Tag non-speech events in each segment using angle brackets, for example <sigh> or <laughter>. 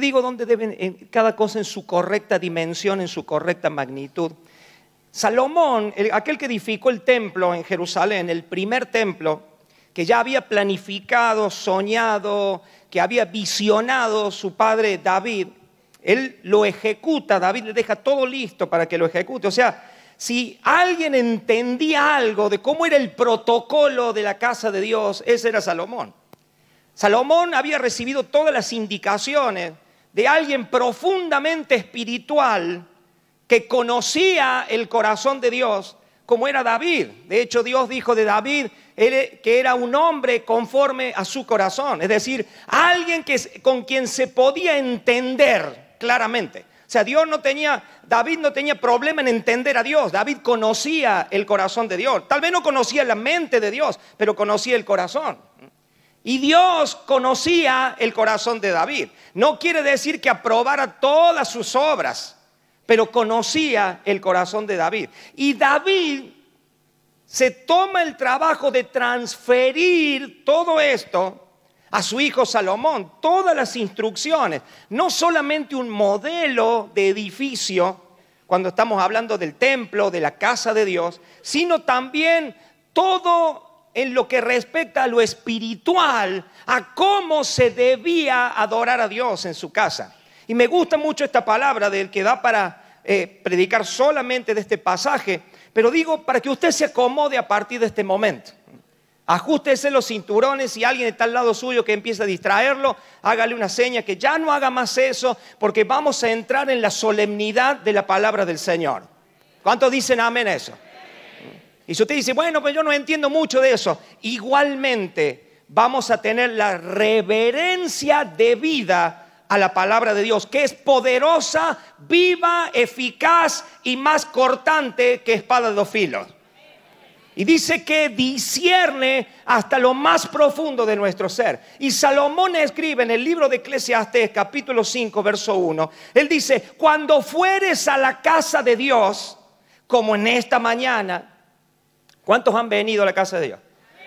digo dónde deben, cada cosa en su correcta dimensión, en su correcta magnitud. Salomón, aquel que edificó el templo en Jerusalén, el primer templo, que ya había planificado, soñado, que había visionado su padre David, él lo ejecuta, David le deja todo listo para que lo ejecute. O sea, si alguien entendía algo de cómo era el protocolo de la casa de Dios, ese era Salomón. Salomón había recibido todas las indicaciones de alguien profundamente espiritual que conocía el corazón de Dios, como era David. De hecho, Dios dijo de David e, que era un hombre conforme a su corazón, es decir, alguien que, con quien se podía entender claramente. O sea, Dios no tenía, David no tenía problema en entender a Dios. David conocía el corazón de Dios. Tal vez no conocía la mente de Dios, pero conocía el corazón. Y Dios conocía el corazón de David. No quiere decir que aprobara todas sus obras, pero conocía el corazón de David. Y David se toma el trabajo de transferir todo esto a su hijo Salomón, todas las instrucciones, no solamente un modelo de edificio, cuando estamos hablando del templo, de la casa de Dios, sino también todo en lo que respecta a lo espiritual, a cómo se debía adorar a Dios en su casa. Y me gusta mucho esta palabra del que da para eh, predicar solamente de este pasaje, pero digo para que usted se acomode a partir de este momento. Ajustese los cinturones, si alguien está al lado suyo que empieza a distraerlo, hágale una seña que ya no haga más eso, porque vamos a entrar en la solemnidad de la palabra del Señor. ¿Cuántos dicen amén a eso? Y si usted dice, bueno, pues yo no entiendo mucho de eso, igualmente vamos a tener la reverencia debida a la palabra de Dios, que es poderosa, viva, eficaz y más cortante que espada de dos filos. Y dice que discierne hasta lo más profundo de nuestro ser. Y Salomón escribe en el libro de Eclesiastes capítulo 5, verso 1, él dice, cuando fueres a la casa de Dios, como en esta mañana, ¿Cuántos han venido a la casa de Dios?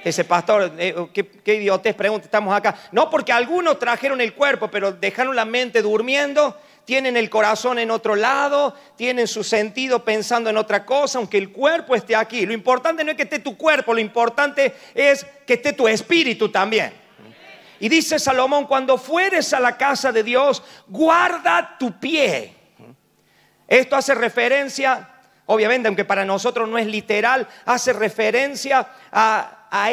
Ese pastor, eh, oh, qué, qué idiotez pregunta, estamos acá. No, porque algunos trajeron el cuerpo, pero dejaron la mente durmiendo, tienen el corazón en otro lado, tienen su sentido pensando en otra cosa, aunque el cuerpo esté aquí. Lo importante no es que esté tu cuerpo, lo importante es que esté tu espíritu también. Y dice Salomón, cuando fueres a la casa de Dios, guarda tu pie. Esto hace referencia obviamente, aunque para nosotros no es literal, hace referencia a,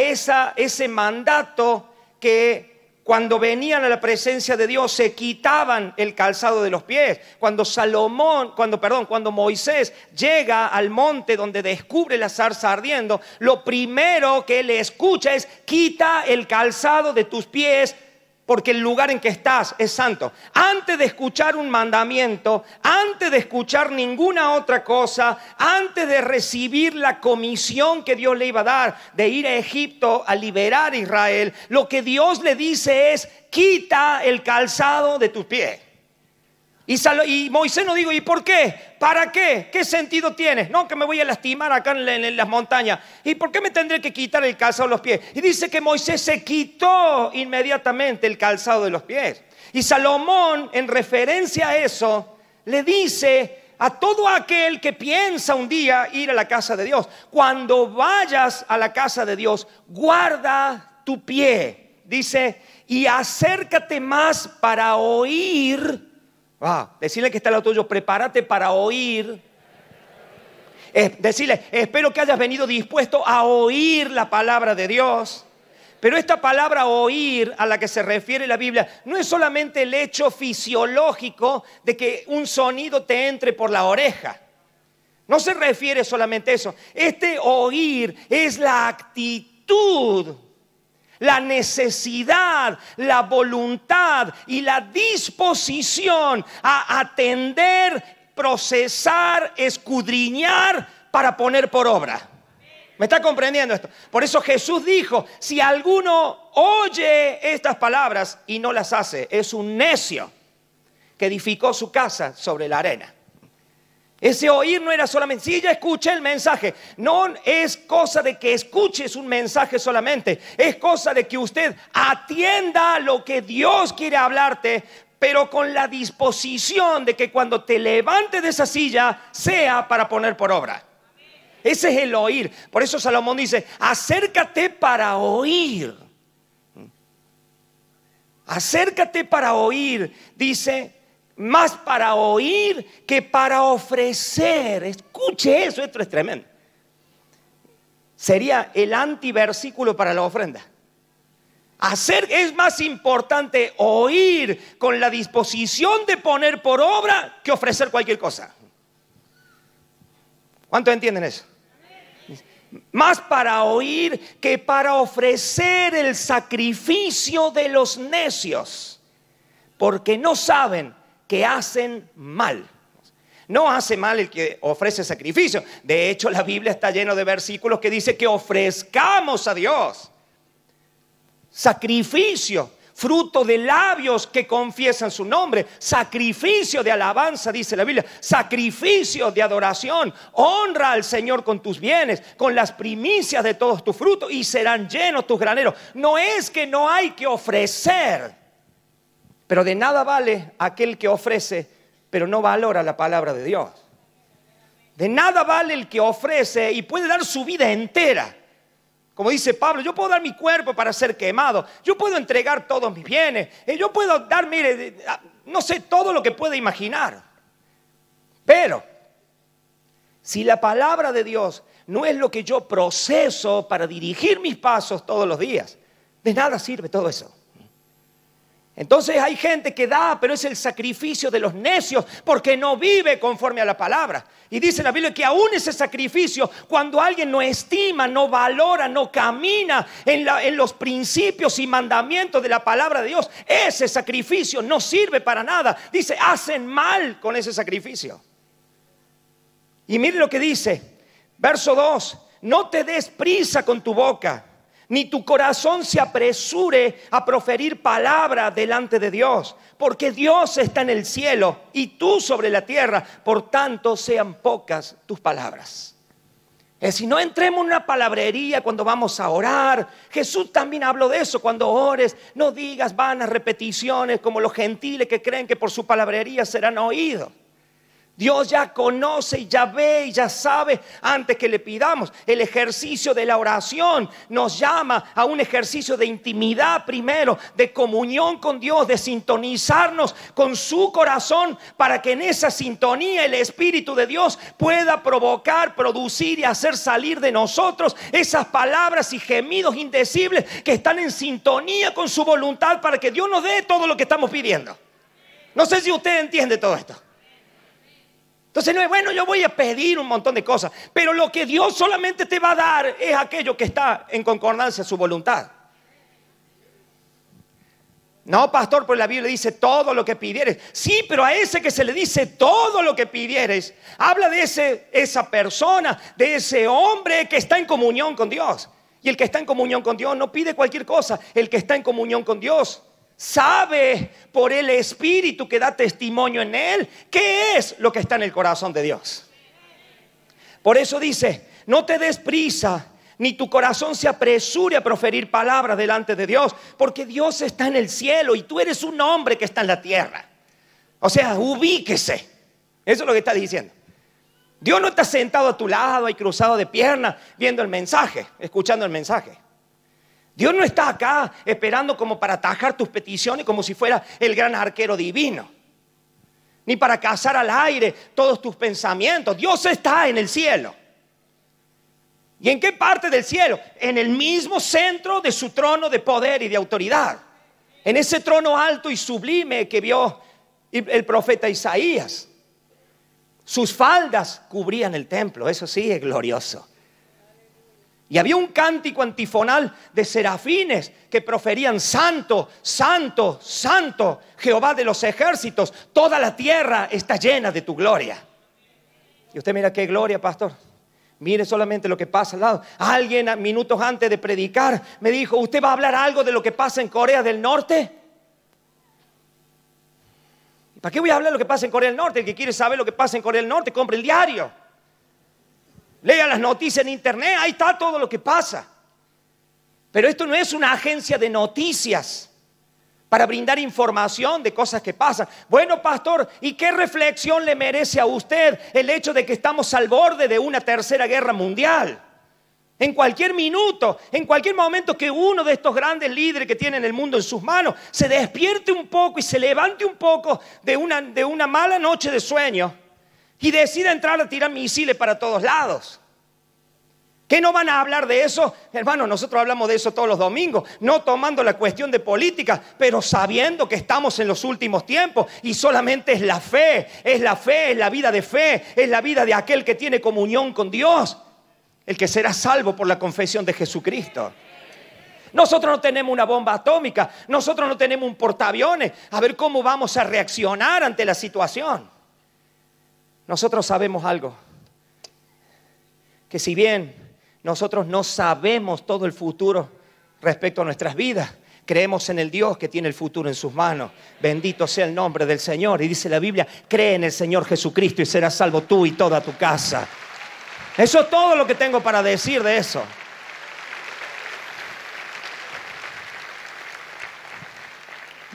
ese mandato que cuando venían a la presencia de Dios se quitaban el calzado de los pies. Cuando Salomón, cuando perdón, cuando Moisés llega al monte donde descubre la zarza ardiendo, lo primero que él escucha es quita el calzado de tus pies porque el lugar en que estás es santo. Antes de escuchar un mandamiento, antes de escuchar ninguna otra cosa, antes de recibir la comisión que Dios le iba a dar de ir a Egipto a liberar a Israel, lo que Dios le dice es, quita el calzado de tus pies. Y, Moisés no digo, ¿y por qué? ¿Para qué? ¿Qué sentido tiene? No, que me voy a lastimar acá en, en las montañas. ¿Y por qué me tendré que quitar el calzado de los pies? Y dice que Moisés se quitó inmediatamente el calzado de los pies. Y Salomón, en referencia a eso, le dice a todo aquel que piensa un día ir a la casa de Dios, cuando vayas a la casa de Dios, guarda tu pie, dice, y acércate más para oír Ah, decirle que está al tuyo, prepárate para oír. Es, decirle, espero que hayas venido dispuesto a oír la palabra de Dios. Pero esta palabra oír a la que se refiere la Biblia no es solamente el hecho fisiológico de que un sonido te entre por la oreja. No se refiere solamente a eso. Este oír es la actitud la necesidad, la voluntad y la disposición a atender, procesar, escudriñar para poner por obra. ¿Me está comprendiendo esto? Por eso Jesús dijo, si alguno oye estas palabras y no las hace, es un necio que edificó su casa sobre la arena. Ese oír no era solamente, si ya escuché el mensaje. No es cosa de que escuches un mensaje solamente. Es cosa de que usted atienda lo que Dios quiere hablarte, pero con la disposición de que cuando te levantes de esa silla sea para poner por obra. Ese es el oír. Por eso Salomón dice, acércate para oír. Acércate para oír, dice más para oír que para ofrecer. Escuche eso, esto es tremendo. Sería el antiversículo para la ofrenda. Hacer es más importante oír con la disposición de poner por obra que ofrecer cualquier cosa. ¿Cuántos entienden eso? Más para oír que para ofrecer el sacrificio de los necios, porque no saben que hacen mal. No hace mal el que ofrece sacrificio. De hecho, la Biblia está llena de versículos que dice que ofrezcamos a Dios sacrificio, fruto de labios que confiesan su nombre, sacrificio de alabanza, dice la Biblia, sacrificio de adoración. Honra al Señor con tus bienes, con las primicias de todos tus frutos y serán llenos tus graneros. No es que no hay que ofrecer pero de nada vale aquel que ofrece, pero no valora la palabra de Dios. De nada vale el que ofrece y puede dar su vida entera. Como dice Pablo, yo puedo dar mi cuerpo para ser quemado, yo puedo entregar todos mis bienes, eh, yo puedo dar, mire, no sé todo lo que pueda imaginar. Pero si la palabra de Dios no es lo que yo proceso para dirigir mis pasos todos los días, de nada sirve todo eso. Entonces hay gente que da, pero es el sacrificio de los necios, porque no vive conforme a la palabra. Y dice la Biblia que aún ese sacrificio, cuando alguien no estima, no valora, no camina en, los principios y mandamientos de la palabra de Dios, ese sacrificio no sirve para nada. Dice, hacen mal con ese sacrificio. Y mire lo que dice, verso 2, no te des prisa con tu boca ni tu corazón se apresure a proferir palabra delante de Dios, porque Dios está en el cielo y tú sobre la tierra, por tanto sean pocas tus palabras. Es eh, si no entremos en una palabrería cuando vamos a orar. Jesús también habló de eso. Cuando ores, no digas vanas repeticiones como los gentiles que creen que por su palabrería serán oídos. Dios ya conoce y ya ve y ya sabe antes que le pidamos. El ejercicio de la oración nos llama a un ejercicio de intimidad primero, de comunión con Dios, de sintonizarnos con su corazón para que en esa sintonía el Espíritu de Dios pueda provocar, producir y hacer salir de nosotros esas palabras y gemidos indecibles que están en sintonía con su voluntad para que Dios nos dé todo lo que estamos pidiendo. No sé si usted entiende todo esto. Entonces no es bueno, yo voy a pedir un montón de cosas, pero lo que Dios solamente te va a dar es aquello que está en concordancia a su voluntad. No, pastor, pues la Biblia dice todo lo que pidieres. Sí, pero a ese que se le dice todo lo que pidieres, habla de ese, esa persona, de ese hombre que está en comunión con Dios. Y el que está en comunión con Dios no pide cualquier cosa, el que está en comunión con Dios sabe por el Espíritu que da testimonio en él qué es lo que está en el corazón de Dios. Por eso dice, no te desprisa ni tu corazón se apresure a proferir palabras delante de Dios, porque Dios está en el cielo y tú eres un hombre que está en la tierra. O sea, ubíquese. Eso es lo que está diciendo. Dios no está sentado a tu lado y cruzado de piernas viendo el mensaje, escuchando el mensaje. Dios no está acá esperando como para atajar tus peticiones como si fuera el gran arquero divino. Ni para cazar al aire todos tus pensamientos. Dios está en el cielo. ¿Y en qué parte del cielo? En el mismo centro de su trono de poder y de autoridad. En ese trono alto y sublime que vio el profeta Isaías. Sus faldas cubrían el templo, eso sí es glorioso. Y había un cántico antifonal de serafines que proferían, Santo, Santo, Santo, Jehová de los ejércitos, toda la tierra está llena de tu gloria. Y usted mira qué gloria, pastor. Mire solamente lo que pasa al lado. Alguien minutos antes de predicar me dijo, ¿usted va a hablar algo de lo que pasa en Corea del Norte? ¿Y ¿Para qué voy a hablar de lo que pasa en Corea del Norte? El que quiere saber lo que pasa en Corea del Norte, compre el diario. Lea las noticias en internet, ahí está todo lo que pasa. Pero esto no es una agencia de noticias para brindar información de cosas que pasan. Bueno, pastor, ¿y qué reflexión le merece a usted el hecho de que estamos al borde de una tercera guerra mundial? En cualquier minuto, en cualquier momento que uno de estos grandes líderes que tienen el mundo en sus manos se despierte un poco y se levante un poco de una, de una mala noche de sueño y decide entrar a tirar misiles para todos lados. ¿Qué no van a hablar de eso? Hermano, nosotros hablamos de eso todos los domingos, no tomando la cuestión de política, pero sabiendo que estamos en los últimos tiempos y solamente es la fe, es la fe, es la vida de fe, es la vida de aquel que tiene comunión con Dios, el que será salvo por la confesión de Jesucristo. Nosotros no tenemos una bomba atómica, nosotros no tenemos un portaaviones, a ver cómo vamos a reaccionar ante la situación. Nosotros sabemos algo, que si bien nosotros no sabemos todo el futuro respecto a nuestras vidas, creemos en el Dios que tiene el futuro en sus manos. Bendito sea el nombre del Señor. Y dice la Biblia, cree en el Señor Jesucristo y serás salvo tú y toda tu casa. Eso es todo lo que tengo para decir de eso.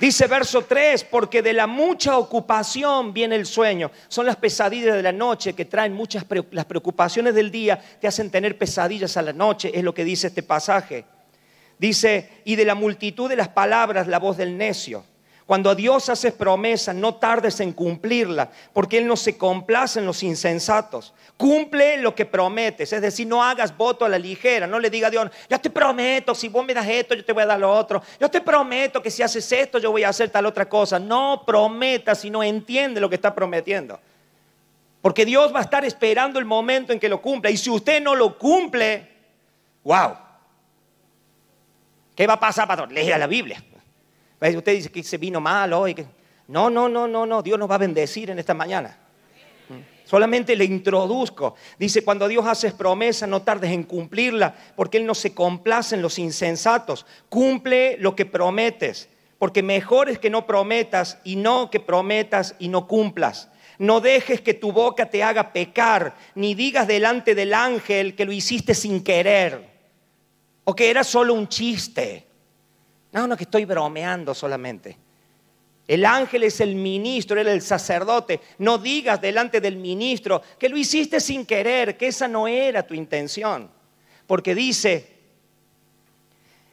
Dice verso 3, porque de la mucha ocupación viene el sueño. Son las pesadillas de la noche que traen muchas las preocupaciones del día, que hacen tener pesadillas a la noche, es lo que dice este pasaje. Dice, y de la multitud de las palabras la voz del necio. Cuando a Dios haces promesa, no tardes en cumplirla, porque Él no se complace en los insensatos. Cumple lo que prometes, es decir, no hagas voto a la ligera, no le diga a Dios, yo te prometo, si vos me das esto, yo te voy a dar lo otro, yo te prometo que si haces esto, yo voy a hacer tal otra cosa. No prometa, si no entiende lo que está prometiendo. Porque Dios va a estar esperando el momento en que lo cumpla. Y si usted no lo cumple, wow. ¿Qué va a pasar, Padre? Lea la Biblia. Pues, usted dice que se vino mal hoy. No, no, no, no, no. Dios nos va a bendecir en esta mañana. Mm. Solamente le introduzco. Dice, cuando Dios hace promesa, no tardes en cumplirla, porque Él no se complace en los insensatos. Cumple lo que prometes, porque mejor es que no prometas y no que prometas y no cumplas. No dejes que tu boca te haga pecar, ni digas delante del ángel que lo hiciste sin querer, o que era solo un chiste. No, no, que estoy bromeando solamente. El ángel es el ministro, él es el sacerdote. No digas delante del ministro que lo hiciste sin querer, que esa no era tu intención. Porque dice,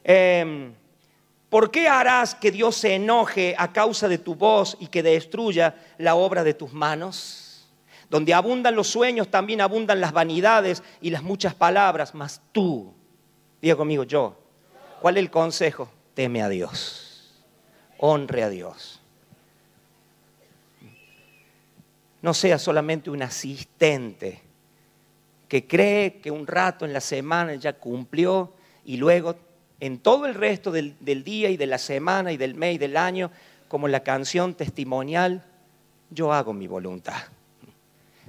em, ¿por qué harás que Dios se enoje a causa de tu voz y que destruya la obra de tus manos? Donde abundan los sueños, también abundan las vanidades y las muchas palabras, mas tú, diga conmigo yo, ¿cuál es el consejo? teme a Dios, honre a Dios. No sea solamente un asistente que cree que un rato en la semana ya cumplió y luego en todo el resto del, día y de la semana y del mes y del año, como la canción testimonial, yo hago mi voluntad.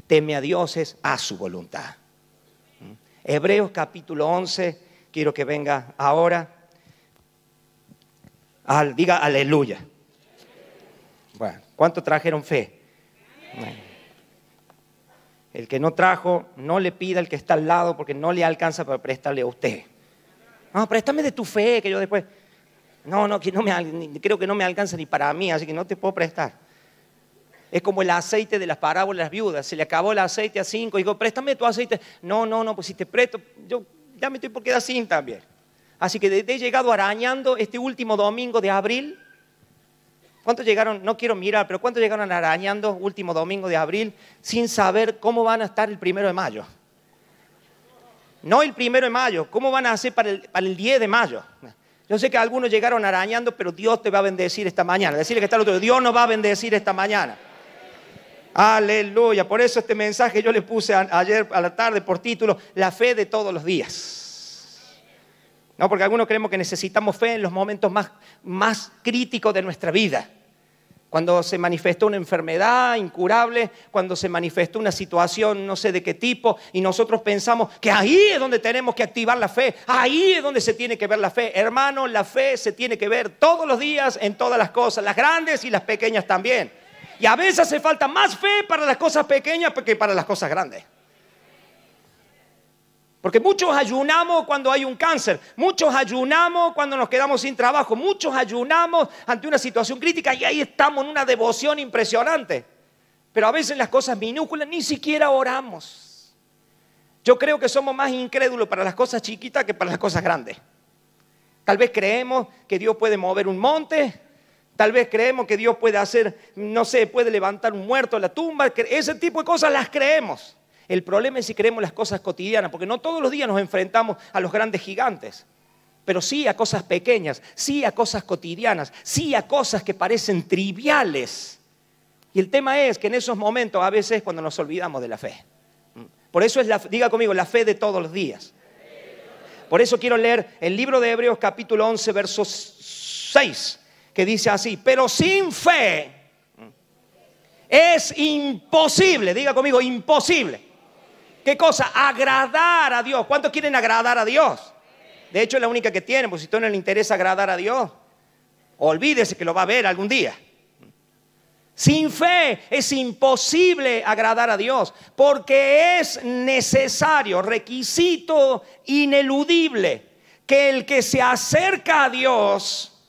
Teme a Dios es a su voluntad. Hebreos capítulo 11, quiero que venga ahora diga aleluya. Bueno, ¿cuánto trajeron fe? El que no trajo, no le pida al que está al lado porque no le alcanza para prestarle a usted. No, préstame de tu fe, que yo después... No, no, no creo que no me alcanza ni para mí, así que no te puedo prestar. Es como el aceite de las parábolas viudas. Se le acabó el aceite a cinco y digo, préstame tu aceite. No, no, no, pues si te presto, yo ya me estoy por quedar sin también. Así que he llegado arañando este último domingo de abril. ¿Cuántos llegaron? No quiero mirar, pero ¿cuántos llegaron arañando último domingo de abril sin saber cómo van a estar el primero de mayo? No el primero de mayo, ¿cómo van a hacer para el, 10 de mayo? Yo sé que algunos llegaron arañando, pero Dios te va a bendecir esta mañana. Decirle que está el otro, Dios nos va a bendecir esta mañana. Aleluya. Por eso este mensaje yo le puse ayer a la tarde por título, La fe de todos los días. No, porque algunos creemos que necesitamos fe en los momentos más, críticos de nuestra vida. Cuando se manifiesta una enfermedad incurable, cuando se manifiesta una situación no sé de qué tipo, y nosotros pensamos que ahí es donde tenemos que activar la fe, ahí es donde se tiene que ver la fe. Hermano, la fe se tiene que ver todos los días en todas las cosas, las grandes y las pequeñas también. Y a veces hace falta más fe para las cosas pequeñas que para las cosas grandes. Porque muchos ayunamos cuando hay un cáncer, muchos ayunamos cuando nos quedamos sin trabajo, muchos ayunamos ante una situación crítica y ahí estamos en una devoción impresionante. Pero a veces las cosas minúsculas ni siquiera oramos. Yo creo que somos más incrédulos para las cosas chiquitas que para las cosas grandes. Tal vez creemos que Dios puede mover un monte, tal vez creemos que Dios puede hacer, no sé, puede levantar un muerto de la tumba, ese tipo de cosas las creemos. El problema es si creemos las cosas cotidianas, porque no todos los días nos enfrentamos a los grandes gigantes, pero sí a cosas pequeñas, sí a cosas cotidianas, sí a cosas que parecen triviales. Y el tema es que en esos momentos a veces cuando nos olvidamos de la fe. Por eso es la, diga conmigo, la fe de todos los días. Por eso quiero leer el libro de Hebreos capítulo 11, verso 6, que dice así, pero sin fe es imposible, diga conmigo, imposible. ¿Qué cosa? Agradar a Dios. ¿Cuántos quieren agradar a Dios? De hecho, es la única que tienen, porque si tú no le interesa agradar a Dios, olvídese que lo va a ver algún día. Sin fe es imposible agradar a Dios, porque es necesario, requisito ineludible, que el que se acerca a Dios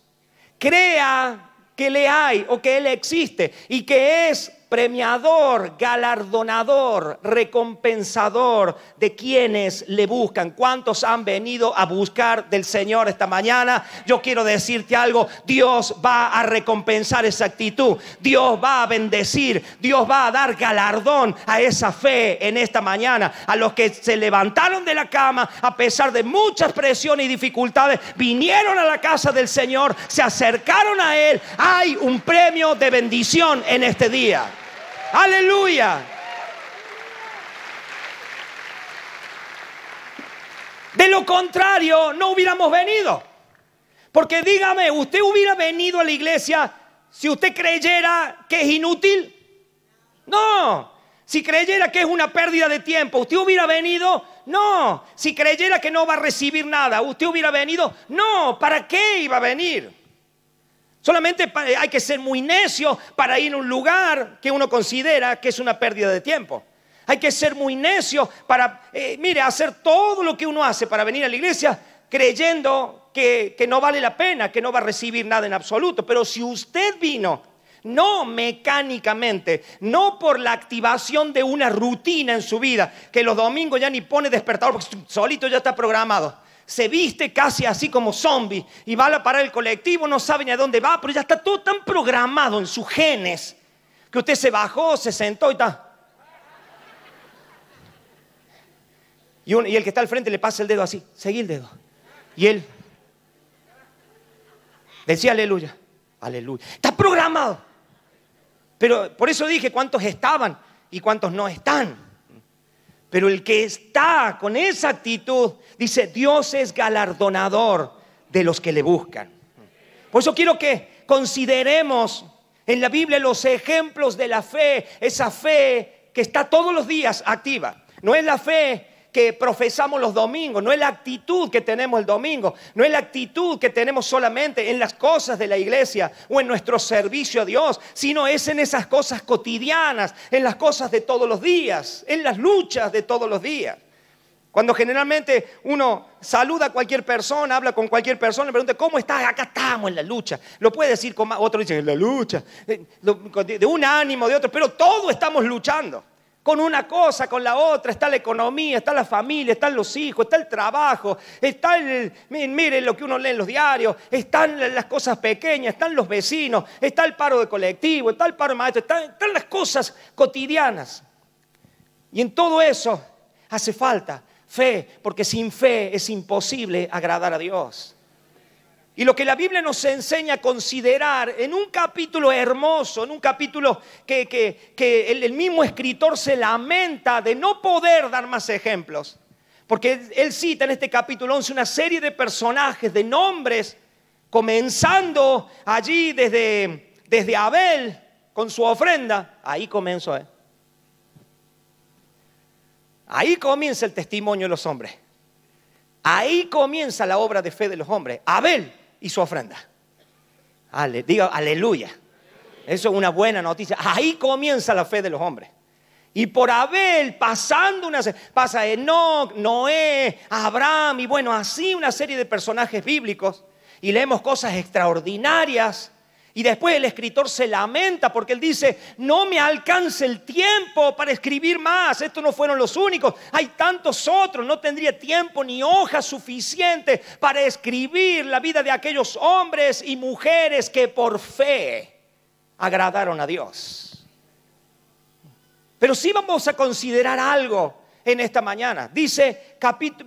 crea que le hay o que Él existe y que es premiador, galardonador, recompensador de quienes le buscan. ¿Cuántos han venido a buscar del Señor esta mañana? Yo quiero decirte algo, Dios va a recompensar esa actitud, Dios va a bendecir, Dios va a dar galardón a esa fe en esta mañana, a los que se levantaron de la cama a pesar de muchas presiones y dificultades, vinieron a la casa del Señor, se acercaron a Él, hay un premio de bendición en este día. Aleluya. De lo contrario, no hubiéramos venido. Porque dígame, ¿usted hubiera venido a la iglesia si usted creyera que es inútil? No. Si creyera que es una pérdida de tiempo, ¿usted hubiera venido? No. Si creyera que no va a recibir nada, ¿usted hubiera venido? No. ¿Para qué iba a venir? Solamente eh, hay que ser muy necio para ir a un lugar que uno considera que es una pérdida de tiempo. Hay que ser muy necio para, eh, mire, hacer todo lo que uno hace para venir a la iglesia creyendo que, que no vale la pena, que no va a recibir nada en absoluto. Pero si usted vino no mecánicamente, no por la activación de una rutina en su vida, que los domingos ya ni pone despertador, porque solito ya está programado se viste casi así como zombie y va a parar el colectivo, no sabe ni a dónde va, pero ya está todo tan programado en sus genes que usted se bajó, se sentó y está. Y, y el que está al frente le pasa el dedo así, seguí el dedo. Y él decía aleluya, aleluya. Está programado. Pero por eso dije cuántos estaban y cuántos no están. Pero el que está con esa actitud dice, Dios es galardonador de los que le buscan. Por eso quiero que consideremos en la Biblia los ejemplos de la fe, esa fe que está todos los días activa. No es la fe que profesamos los domingos, no es la actitud que tenemos el domingo, no es la actitud que tenemos solamente en las cosas de la iglesia o en nuestro servicio a Dios, sino es en esas cosas cotidianas, en las cosas de todos los días, en las luchas de todos los días. Cuando generalmente uno saluda a cualquier persona, habla con cualquier persona, le pregunta, ¿cómo estás? Acá estamos en la lucha. Lo puede decir con más, otro dice, en la lucha, eh, de un ánimo, de otro, pero todos estamos luchando con una cosa, con la otra, está la economía, está la familia, están los hijos, está el trabajo, está el, miren, lo que uno lee en los diarios, están las cosas pequeñas, están los vecinos, está el paro de colectivo, está el paro de maestro, están las cosas cotidianas. Y en todo eso hace falta fe, porque sin fe es imposible agradar a Dios. Y lo que la Biblia nos enseña a considerar en un capítulo hermoso, en un capítulo que, el, mismo escritor se lamenta de no poder dar más ejemplos. Porque él cita en este capítulo 11 una serie de personajes, de nombres, comenzando allí desde, desde Abel con su ofrenda. Ahí comenzó. él. ¿eh? Ahí comienza el testimonio de los hombres. Ahí comienza la obra de fe de los hombres. Abel, y su ofrenda. Ale, diga aleluya. Eso es una buena noticia. Ahí comienza la fe de los hombres. Y por Abel, pasando una pasa Enoch, Noé, Abraham y bueno, así una serie de personajes bíblicos y leemos cosas extraordinarias y después el escritor se lamenta porque él dice, no me alcance el tiempo para escribir más, estos no fueron los únicos, hay tantos otros, no tendría tiempo ni hoja suficiente para escribir la vida de aquellos hombres y mujeres que por fe agradaron a Dios. Pero sí vamos a considerar algo en esta mañana. Dice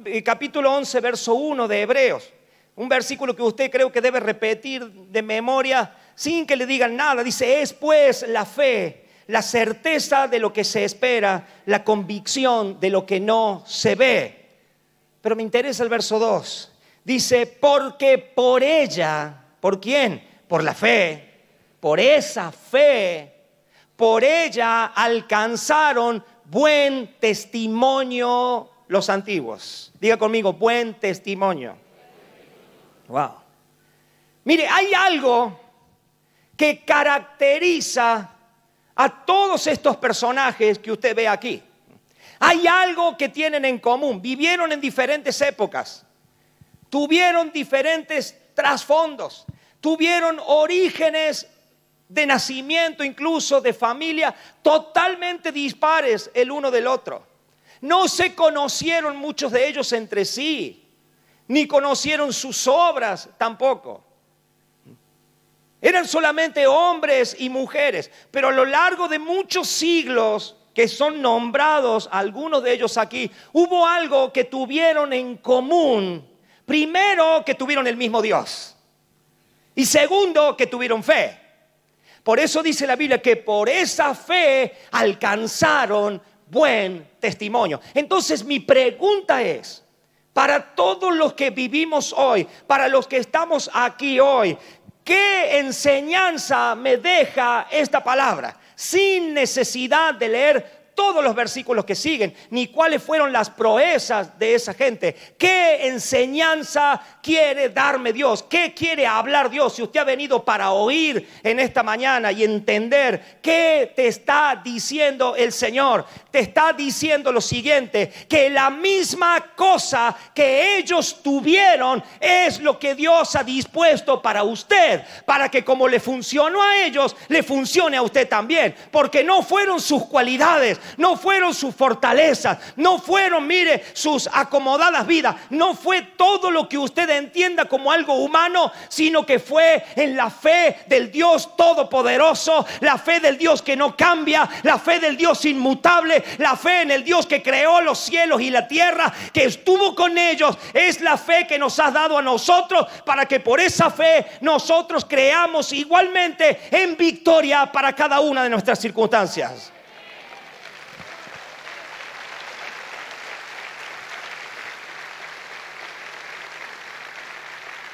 eh, capítulo 11, verso 1 de Hebreos, un versículo que usted creo que debe repetir de memoria sin que le digan nada. Dice, es pues la fe, la certeza de lo que se espera, la convicción de lo que no se ve. Pero me interesa el verso 2. Dice, porque por ella, ¿por quién? Por la fe, por esa fe, por ella alcanzaron buen testimonio los antiguos. Diga conmigo, buen testimonio. Wow. Mire, hay algo que caracteriza a todos estos personajes que usted ve aquí. Hay algo que tienen en común. Vivieron en diferentes épocas. Tuvieron diferentes trasfondos. Tuvieron orígenes de nacimiento, incluso de familia, totalmente dispares el uno del otro. No se conocieron muchos de ellos entre sí, ni conocieron sus obras tampoco. Eran solamente hombres y mujeres, pero a lo largo de muchos siglos que son nombrados, algunos de ellos aquí, hubo algo que tuvieron en común. Primero, que tuvieron el mismo Dios. Y segundo, que tuvieron fe. Por eso dice la Biblia que por esa fe alcanzaron buen testimonio. Entonces mi pregunta es, para todos los que vivimos hoy, para los que estamos aquí hoy, ¿Qué enseñanza me deja esta palabra? Sin necesidad de leer todos los versículos que siguen, ni cuáles fueron las proezas de esa gente. ¿Qué enseñanza quiere darme Dios? ¿Qué quiere hablar Dios? Si usted ha venido para oír en esta mañana y entender qué te está diciendo el Señor, te está diciendo lo siguiente, que la misma cosa que ellos tuvieron es lo que Dios ha dispuesto para usted, para que como le funcionó a ellos, le funcione a usted también, porque no fueron sus cualidades, no fueron sus fortalezas, no fueron, mire, sus acomodadas vidas, no fue todo lo que usted entienda como algo humano, sino que fue en la fe del Dios Todopoderoso, la fe del Dios que no cambia, la fe del Dios inmutable, la fe en el Dios que creó los cielos y la tierra, que estuvo con ellos, es la fe que nos has dado a nosotros para que por esa fe nosotros creamos igualmente en victoria para cada una de nuestras circunstancias.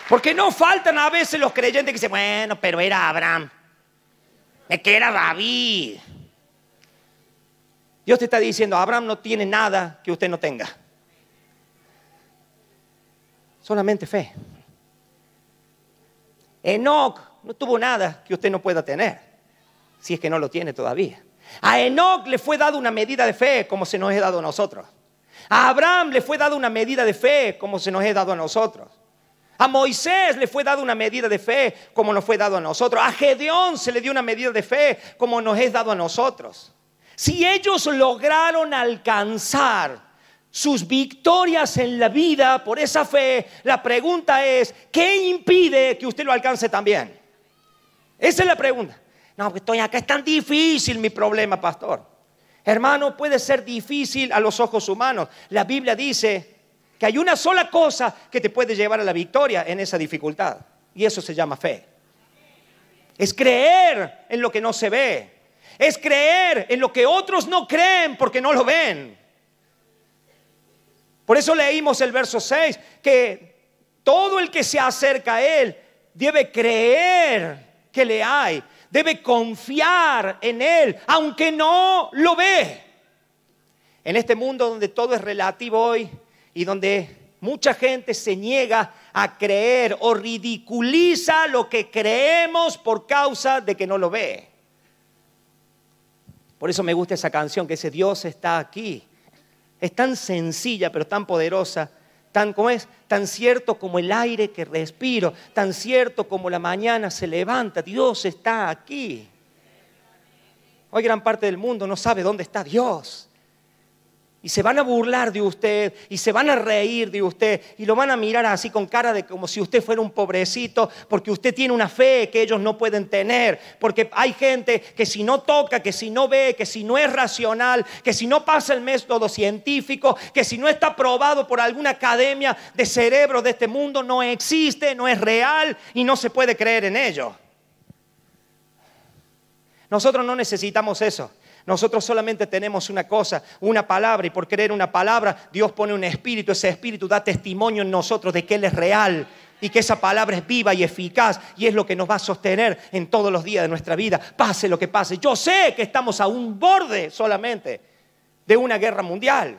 Porque no faltan a veces los creyentes que dicen, bueno, pero era Abraham. me que era David. Dios te está diciendo, Abraham no tiene nada que usted no tenga. Solamente fe. Enoch no tuvo nada que usted no pueda tener, si es que no lo tiene todavía. A Enoch le fue dado una medida de fe como se nos ha dado a nosotros. A Abraham le fue dado una medida de fe como se nos ha dado a nosotros. A Moisés le fue dada una medida de fe como nos fue dado a nosotros. A Gedeón se le dio una medida de fe como nos es dado a nosotros. Si ellos lograron alcanzar sus victorias en la vida por esa fe, la pregunta es, ¿qué impide que usted lo alcance también? Esa es la pregunta. No, pues, estoy acá, es tan difícil mi problema, pastor. Hermano, puede ser difícil a los ojos humanos. La Biblia dice que hay una sola cosa que te puede llevar a la victoria en esa dificultad. Y eso se llama fe. Es creer en lo que no se ve. Es creer en lo que otros no creen porque no lo ven. Por eso leímos el verso 6, que todo el que se acerca a Él debe creer que le hay, debe confiar en Él, aunque no lo ve. En este mundo donde todo es relativo hoy, y donde mucha gente se niega a creer o ridiculiza lo que creemos por causa de que no lo ve. Por eso me gusta esa canción que dice Dios está aquí. Es tan sencilla pero tan poderosa, tan como es, tan cierto como el aire que respiro, tan cierto como la mañana se levanta, Dios está aquí. Hoy gran parte del mundo no sabe dónde está Dios. Y se van a burlar de usted y se van a reír de usted y lo van a mirar así con cara de como si usted fuera un pobrecito porque usted tiene una fe que ellos no pueden tener. Porque hay gente que si no toca, que si no ve, que si no es racional, que si no pasa el método científico, que si no está aprobado por alguna academia de cerebro de este mundo, no existe, no es real y no se puede creer en ello. Nosotros no necesitamos eso. Nosotros solamente tenemos una cosa, una palabra, y por creer una palabra, Dios pone un espíritu. Ese espíritu da testimonio en nosotros de que Él es real y que esa palabra es viva y eficaz y es lo que nos va a sostener en todos los días de nuestra vida, pase lo que pase. Yo sé que estamos a un borde solamente de una guerra mundial.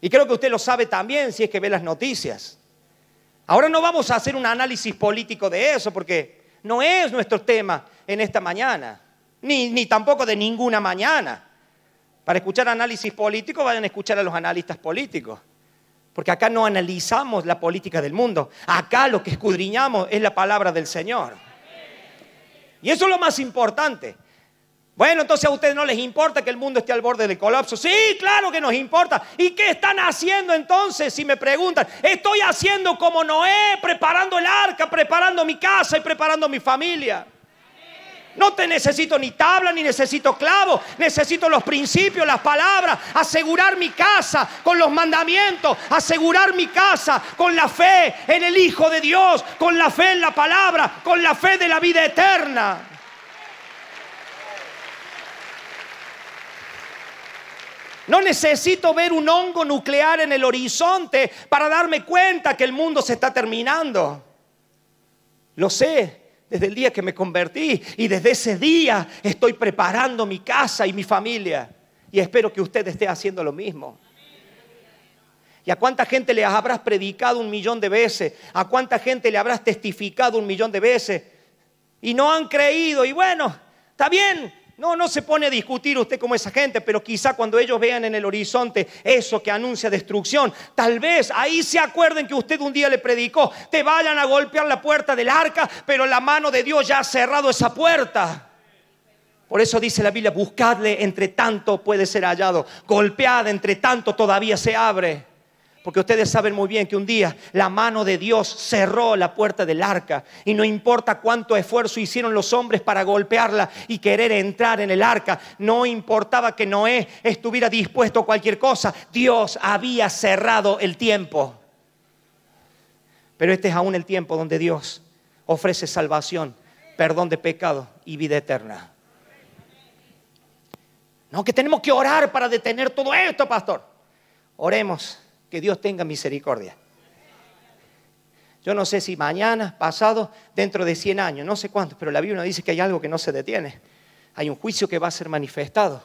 Y creo que usted lo sabe también si es que ve las noticias. Ahora no vamos a hacer un análisis político de eso porque no es nuestro tema en esta mañana ni, ni tampoco de ninguna mañana. Para escuchar análisis político, vayan a escuchar a los analistas políticos. Porque acá no analizamos la política del mundo. Acá lo que escudriñamos es la palabra del Señor. Y eso es lo más importante. Bueno, entonces a ustedes no les importa que el mundo esté al borde del colapso. Sí, claro que nos importa. ¿Y qué están haciendo entonces? Si me preguntan, estoy haciendo como Noé, preparando el arca, preparando mi casa y preparando mi familia. No te necesito ni tabla, ni necesito clavo. Necesito los principios, las palabras. Asegurar mi casa con los mandamientos. Asegurar mi casa con la fe en el Hijo de Dios. Con la fe en la palabra. Con la fe de la vida eterna. No necesito ver un hongo nuclear en el horizonte para darme cuenta que el mundo se está terminando. Lo sé, desde el día que me convertí y desde ese día estoy preparando mi casa y mi familia. Y espero que usted esté haciendo lo mismo. ¿Y a cuánta gente le habrás predicado un millón de veces? ¿A cuánta gente le habrás testificado un millón de veces? Y no han creído. Y bueno, está bien, no, no se pone a discutir usted como esa gente, pero quizá cuando ellos vean en el horizonte eso que anuncia destrucción, tal vez ahí se acuerden que usted un día le predicó, te vayan a golpear la puerta del arca, pero la mano de Dios ya ha cerrado esa puerta. Por eso dice la Biblia, buscadle entre tanto puede ser hallado, golpead entre tanto todavía se abre. Porque ustedes saben muy bien que un día la mano de Dios cerró la puerta del arca y no importa cuánto esfuerzo hicieron los hombres para golpearla y querer entrar en el arca, no importaba que Noé estuviera dispuesto a cualquier cosa, Dios había cerrado el tiempo. Pero este es aún el tiempo donde Dios ofrece salvación, perdón de pecado y vida eterna. No, que tenemos que orar para detener todo esto, pastor. Oremos que Dios tenga misericordia. Yo no sé si mañana, pasado, dentro de 100 años, no sé cuántos, pero la Biblia dice que hay algo que no se detiene. Hay un juicio que va a ser manifestado.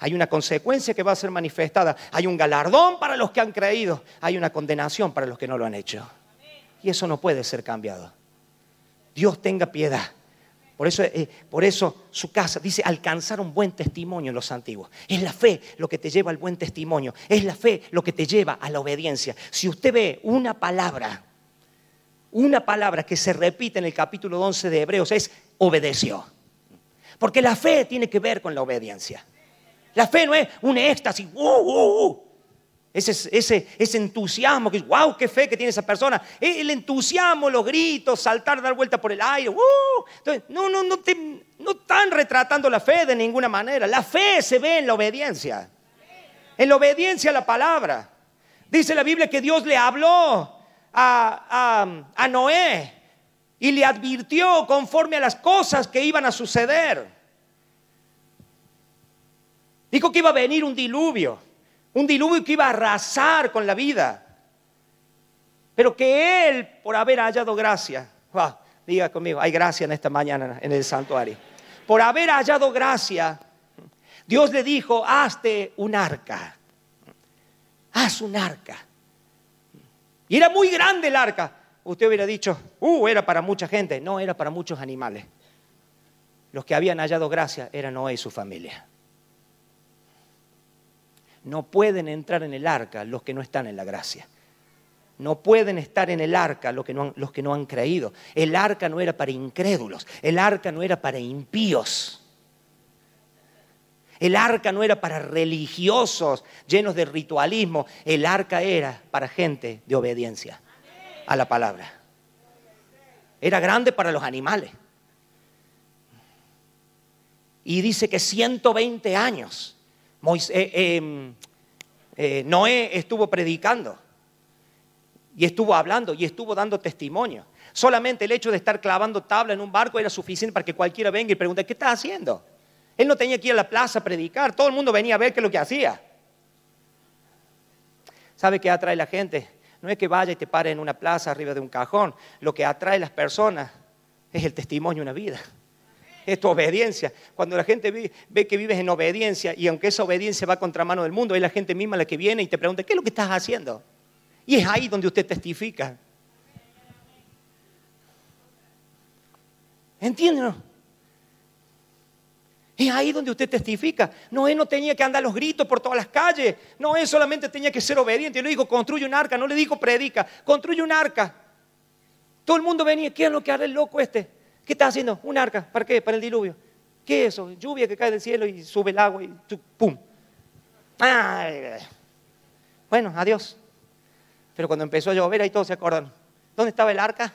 Hay una consecuencia que va a ser manifestada. Hay un galardón para los que han creído. Hay una condenación para los que no lo han hecho. Y eso no puede ser cambiado. Dios tenga piedad. Por eso, eh, por eso su casa dice alcanzar un buen testimonio en los antiguos. Es la fe lo que te lleva al buen testimonio. Es la fe lo que te lleva a la obediencia. Si usted ve una palabra, una palabra que se repite en el capítulo 11 de Hebreos es obedeció. Porque la fe tiene que ver con la obediencia. La fe no es un éxtasis. Uh, uh, uh". Ese, ese, entusiasmo, que, wow, qué fe que tiene esa persona. E, el entusiasmo, los gritos, saltar, dar vuelta por el aire. Uh". no, no, no, no están retratando la fe de ninguna manera. La fe se ve en la obediencia. En la obediencia a la palabra. Dice la Biblia que Dios le habló a Noé y le advirtió conforme a las cosas que iban a suceder. Dijo que iba a venir un diluvio un diluvio que iba a arrasar con la vida. Pero que Él, por haber hallado gracia, diga conmigo, hay gracia en esta mañana en el santuario. Por haber hallado gracia, Dios le dijo, hazte un arca, haz un arca. Y era muy grande el arca. Usted hubiera dicho, uh, era para mucha gente. No, era para muchos animales. Los que habían hallado gracia eran Noé y su familia. No pueden entrar en el arca los que no están en la gracia. No pueden estar en el arca los que, no han, creído. El arca no era para incrédulos, el arca no era para impíos. El arca no era para religiosos llenos de ritualismo, el arca era para gente de obediencia a la palabra. Era grande para los animales. Y dice que 120 años eh, em, eh, Noé estuvo predicando y estuvo hablando y estuvo dando testimonio. Solamente el hecho de estar clavando tabla en un barco era suficiente para que cualquiera venga y pregunte, ¿qué está haciendo? Él no tenía que ir a la plaza a predicar, todo el mundo venía a ver qué es lo que hacía. ¿Sabe qué atrae la gente? No es que vaya y te pare en una plaza arriba de un cajón. Lo que atrae a las personas es el testimonio de una vida es tu obediencia. Cuando la gente ve, que vives en obediencia y aunque esa obediencia va contra mano del mundo, es la gente misma la que viene y te pregunta, ¿qué es lo que estás haciendo? Y es ahí donde usted testifica. ¿Entienden? Es ahí donde usted testifica. Noé no tenía que andar los gritos por todas las calles. Noé solamente tenía que ser obediente. y le dijo construye un arca. No le dijo predica. Construye un arca. Todo el mundo venía. ¿Qué es lo que hará el loco este? ¿Qué estás haciendo? Un arca. ¿Para qué? Para el diluvio. ¿Qué es eso? Lluvia que cae del cielo y sube el agua y ¡pum! Bueno, adiós. Pero cuando empezó a llover ahí todos se acordan. ¿Dónde estaba el arca?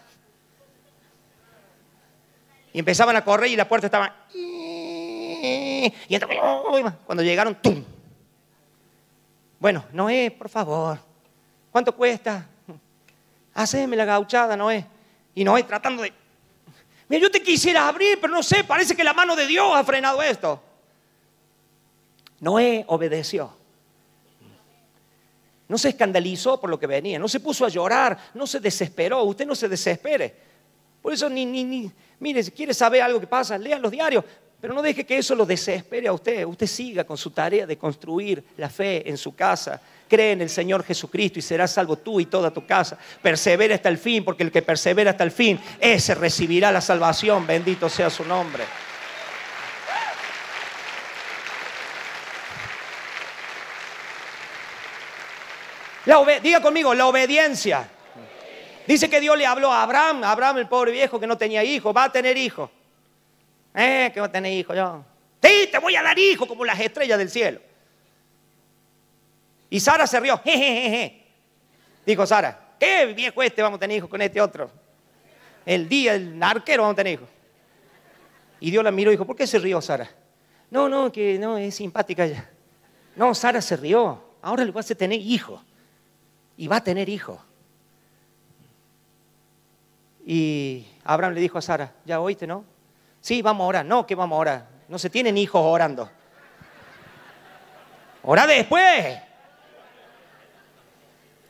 Y empezaban a correr y la puerta estaba... Y entonces, cuando llegaron, ¡tum! Bueno, Noé, por favor, ¿cuánto cuesta? Haceme la gauchada, Noé. Y Noé tratando de yo te quisiera abrir, pero no sé, parece que la mano de Dios ha frenado esto. Noé obedeció. No se escandalizó por lo que venía, no se puso a llorar, no se desesperó. Usted no se desespere. Por eso ni, ni, ni, mire, si quiere saber algo que pasa, lea los diarios, pero no deje que eso lo desespere a usted. Usted siga con su tarea de construir la fe en su casa, cree en el Señor Jesucristo y serás salvo tú y toda tu casa. Persevera hasta el fin, porque el que persevera hasta el fin, ese recibirá la salvación. Bendito sea su nombre. diga conmigo, la obediencia. Dice que Dios le habló a Abraham, Abraham el pobre viejo que no tenía hijo. va a tener hijos. Eh, que va a tener hijo yo. Sí, te voy a dar hijo como las estrellas del cielo. Y Sara se rió. Dijo Sara, qué viejo este vamos a tener hijos con este otro. El día, el arquero vamos a tener hijos. Y Dios la miró y dijo, ¿por qué se rió Sara? No, no, que no, es simpática ya. No, Sara se rió. Ahora le vas a tener hijo. Y va a tener hijo. Y Abraham le dijo a Sara, ¿ya oíste, no? Sí, vamos a orar. No, que vamos a orar. No se tienen hijos orando. Ora después.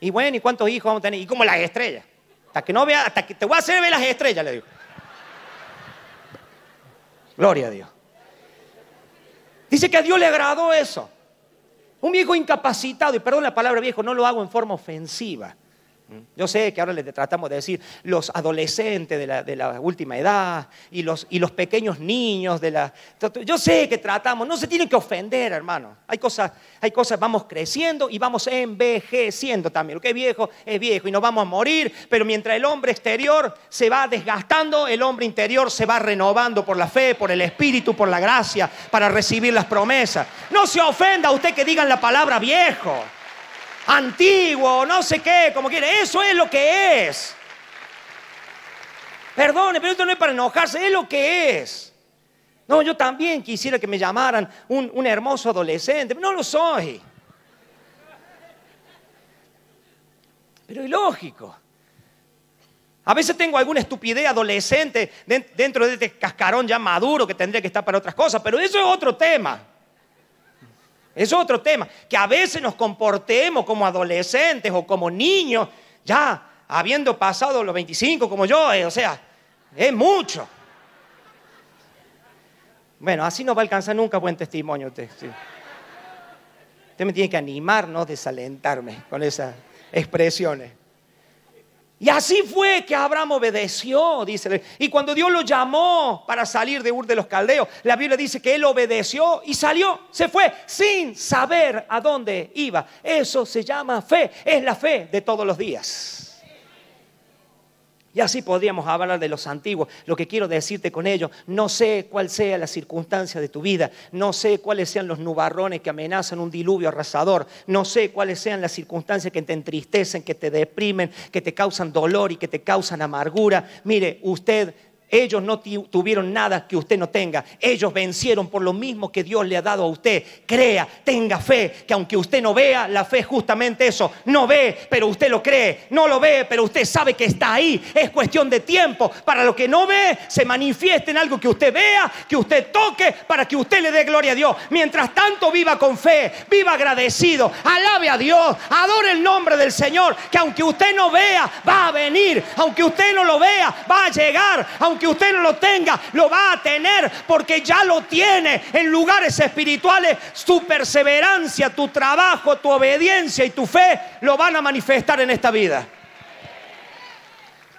Y bueno, ¿y cuántos hijos vamos a tener? Y como las estrellas. Hasta que no vea, hasta que te voy a hacer ver las estrellas, le digo. Gloria a Dios. Dice que a Dios le agradó eso. Un viejo incapacitado, y perdón la palabra viejo, no lo hago en forma ofensiva. Yo sé que ahora les tratamos de decir los adolescentes de la, última edad y los, y los, pequeños niños de la... Yo sé que tratamos, no se tienen que ofender, hermano. Hay cosas, hay cosas, vamos creciendo y vamos envejeciendo también. Lo que es viejo es viejo y nos vamos a morir, pero mientras el hombre exterior se va desgastando, el hombre interior se va renovando por la fe, por el espíritu, por la gracia, para recibir las promesas. No se ofenda a usted que digan la palabra viejo antiguo, no sé qué, como quiere. Eso es lo que es. Perdone, pero esto no es para enojarse, es lo que es. No, yo también quisiera que me llamaran un, un hermoso adolescente, pero no lo soy. Pero es lógico. A veces tengo alguna estupidez adolescente dentro de este cascarón ya maduro que tendría que estar para otras cosas, pero eso es otro tema. Es otro tema. Que a veces nos comportemos como adolescentes o como niños, ya habiendo pasado los 25 como yo, eh, o sea, es mucho. Bueno, así no va a alcanzar nunca buen testimonio usted. Usted me tiene que animar, no desalentarme con esas expresiones. Y así fue que Abraham obedeció, dice. Y cuando Dios lo llamó para salir de Ur de los Caldeos, la Biblia dice que él obedeció y salió, se fue sin saber a dónde iba. Eso se llama fe, es la fe de todos los días. Y así podríamos hablar de los antiguos. Lo que quiero decirte con ello, no sé cuál sea la circunstancia de tu vida, no sé cuáles sean los nubarrones que amenazan un diluvio arrasador, no sé cuáles sean las circunstancias que te entristecen, que te deprimen, que te causan dolor y que te causan amargura. Mire, usted ellos no tuvieron nada que usted no tenga. Ellos vencieron por lo mismo que Dios le ha dado a usted. Crea, tenga fe, que aunque usted no vea, la fe es justamente eso. No ve, pero usted lo cree. No lo ve, pero usted sabe que está ahí. Es cuestión de tiempo. Para lo que no ve, se manifieste en algo que usted vea, que usted toque, para que usted le dé gloria a Dios. Mientras tanto, viva con fe, viva agradecido, alabe a Dios, adore el nombre del Señor, que aunque usted no vea, va a venir. Aunque usted no lo vea, va a llegar. Aunque usted no lo tenga, lo va a tener porque ya lo tiene en lugares espirituales. Tu perseverancia, tu trabajo, tu obediencia y tu fe lo van a manifestar en esta vida.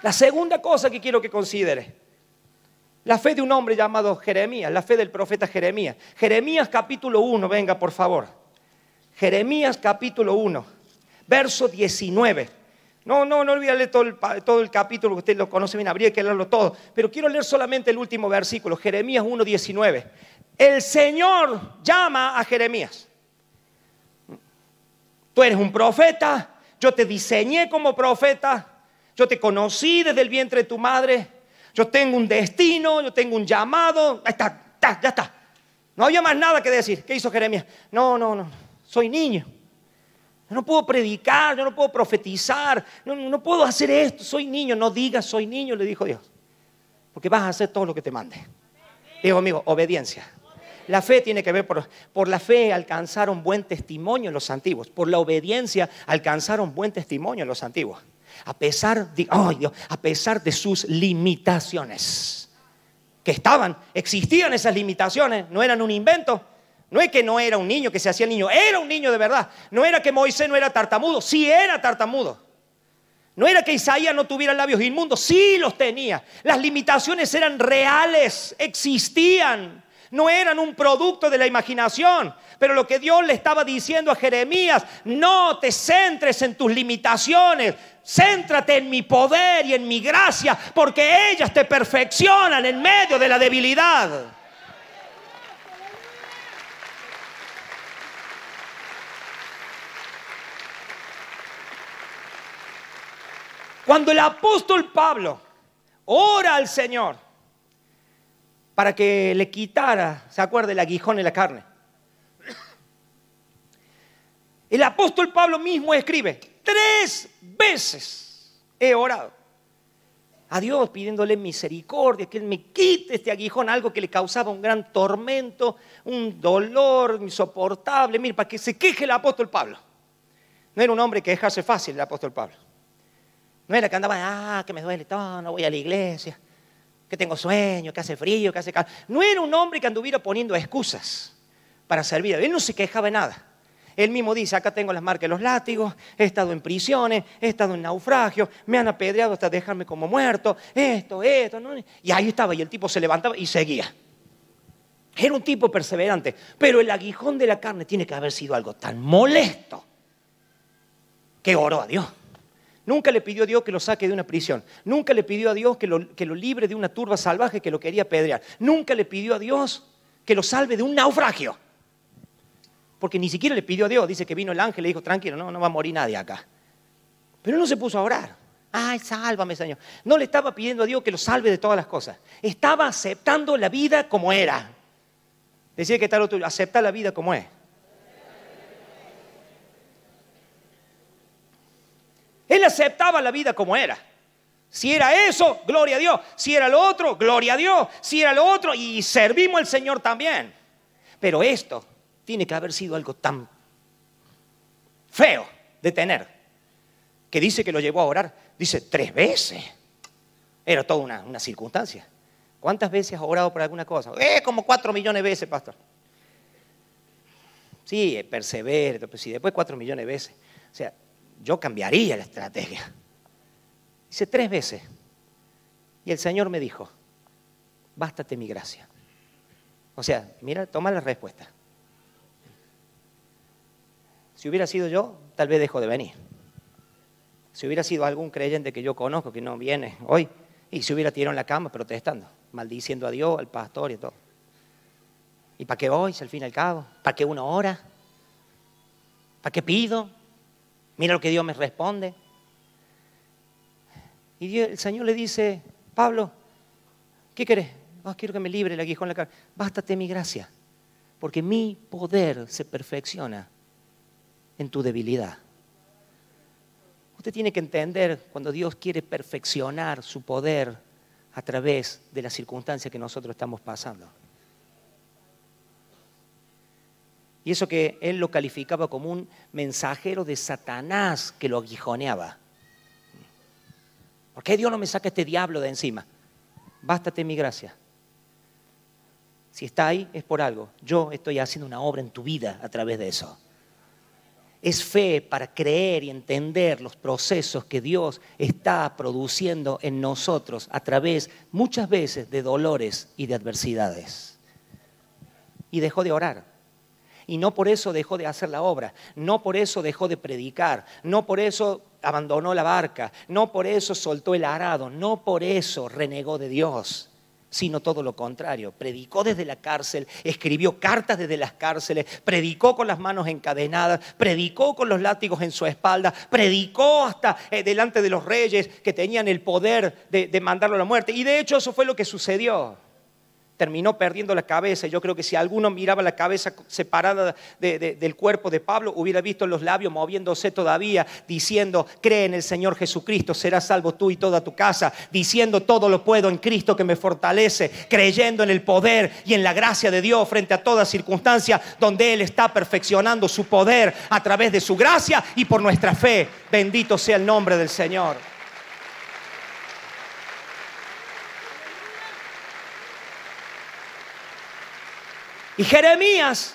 La segunda cosa que quiero que considere, la fe de un hombre llamado Jeremías, la fe del profeta Jeremías. Jeremías capítulo 1, venga por favor. Jeremías capítulo 1, verso 19. No, no, no olvídale todo el, todo el capítulo usted lo conoce bien, habría que leerlo todo. Pero quiero leer solamente el último versículo, Jeremías 1.19. El Señor llama a Jeremías. Tú eres un profeta, yo te diseñé como profeta, yo te conocí desde el vientre de tu madre, yo tengo un destino, yo tengo un llamado, ahí está, está ya está. No había más nada que decir. ¿Qué hizo Jeremías? No, no, no, soy niño. Yo no puedo predicar, yo no puedo profetizar, no, no puedo hacer esto, soy niño, no digas soy niño, le dijo Dios. Porque vas a hacer todo lo que te mande. Digo, amigo, obediencia. La fe tiene que ver, por, la fe alcanzaron buen testimonio los antiguos, por la obediencia alcanzaron buen testimonio los antiguos, a pesar a pesar de sus limitaciones, que estaban, existían esas limitaciones, no eran un invento, no es que no era un niño, que se hacía niño, era un niño de verdad. No era que Moisés no era tartamudo, sí era tartamudo. No era que Isaías no tuviera labios inmundos, sí los tenía. Las limitaciones eran reales, existían, no eran un producto de la imaginación. Pero lo que Dios le estaba diciendo a Jeremías, no te centres en tus limitaciones, céntrate en mi poder y en mi gracia, porque ellas te perfeccionan en medio de la debilidad. Cuando el apóstol Pablo ora al Señor para que le quitara, se acuerda, el aguijón en la carne. El apóstol Pablo mismo escribe, tres veces he orado a Dios pidiéndole misericordia, que Él me quite este aguijón, algo que le causaba un gran tormento, un dolor insoportable. Mire, para que se queje el apóstol Pablo. No era un hombre que dejase fácil el apóstol Pablo. No era que andaba, ah, que me duele todo, no voy a la iglesia, que tengo sueño, que hace frío, que hace calor. No era un hombre que anduviera poniendo excusas para servir a Él no se quejaba de nada. Él mismo dice, acá tengo las marcas de los látigos, he estado en prisiones, he estado en naufragios, me han apedreado hasta dejarme como muerto, esto, esto. Y ahí estaba, y el tipo se levantaba y seguía. Era un tipo perseverante, pero el aguijón de la carne tiene que haber sido algo tan molesto que oró a Dios. Nunca le pidió a Dios que lo saque de una prisión. Nunca le pidió a Dios que lo, libre de una turba salvaje que lo quería pedrear. Nunca le pidió a Dios que lo salve de un naufragio. Porque ni siquiera le pidió a Dios. Dice que vino el ángel y le dijo, tranquilo, no, no va a morir nadie acá. Pero no se puso a orar. Ay, sálvame, Señor. No le estaba pidiendo a Dios que lo salve de todas las cosas. Estaba aceptando la vida como era. Decía que tal otro, acepta la vida como es. Él aceptaba la vida como era. Si era eso, gloria a Dios. Si era lo otro, gloria a Dios. Si era lo otro, y servimos al Señor también. Pero esto tiene que haber sido algo tan feo de tener, que dice que lo llevó a orar, dice tres veces. Era toda una, circunstancia. ¿Cuántas veces has orado por alguna cosa? Eh, como cuatro millones de veces, pastor. Sí, persevera, pero si después cuatro millones de veces. O sea, yo cambiaría la estrategia. Hice tres veces. Y el Señor me dijo, bástate mi gracia. O sea, mira, toma la respuesta. Si hubiera sido yo, tal vez dejo de venir. Si hubiera sido algún creyente que yo conozco que no viene hoy, y se hubiera tirado en la cama protestando, maldiciendo a Dios, al pastor y todo. ¿Y para qué hoy, si al fin y al cabo? ¿Para qué una hora? ¿Para qué pido? Mira lo que Dios me responde. Y el Señor le dice, Pablo, ¿qué querés? Ah, quiero que me libre el aguijón en la cara. Bástate mi gracia, porque mi poder se perfecciona en tu debilidad. Usted tiene que entender cuando Dios quiere perfeccionar su poder a través de las circunstancias que nosotros estamos pasando. Y eso que él lo calificaba como un mensajero de Satanás que lo aguijoneaba. ¿Por qué Dios no me saca este diablo de encima? Bástate mi gracia. Si está ahí es por algo. Yo estoy haciendo una obra en tu vida a través de eso. Es fe para creer y entender los procesos que Dios está produciendo en nosotros a través muchas veces de dolores y de adversidades. Y dejó de orar y no por eso dejó de hacer la obra, no por eso dejó de predicar, no por eso abandonó la barca, no por eso soltó el arado, no por eso renegó de Dios sino todo lo contrario. Predicó desde la cárcel, escribió cartas desde las cárceles, predicó con las manos encadenadas, predicó con los látigos en su espalda, predicó hasta eh, delante de los reyes que tenían el poder de, de mandarlo a la muerte. Y de hecho eso fue lo que sucedió terminó perdiendo la cabeza. Yo creo que si alguno miraba la cabeza separada del cuerpo de Pablo, hubiera visto los labios moviéndose todavía, diciendo, cree en el Señor Jesucristo, serás salvo tú y toda tu casa, diciendo, todo lo puedo en Cristo que me fortalece, creyendo en el poder y en la gracia de Dios frente a toda circunstancia donde Él está perfeccionando su poder a través de su gracia y por nuestra fe. Bendito sea el nombre del Señor. Y Jeremías,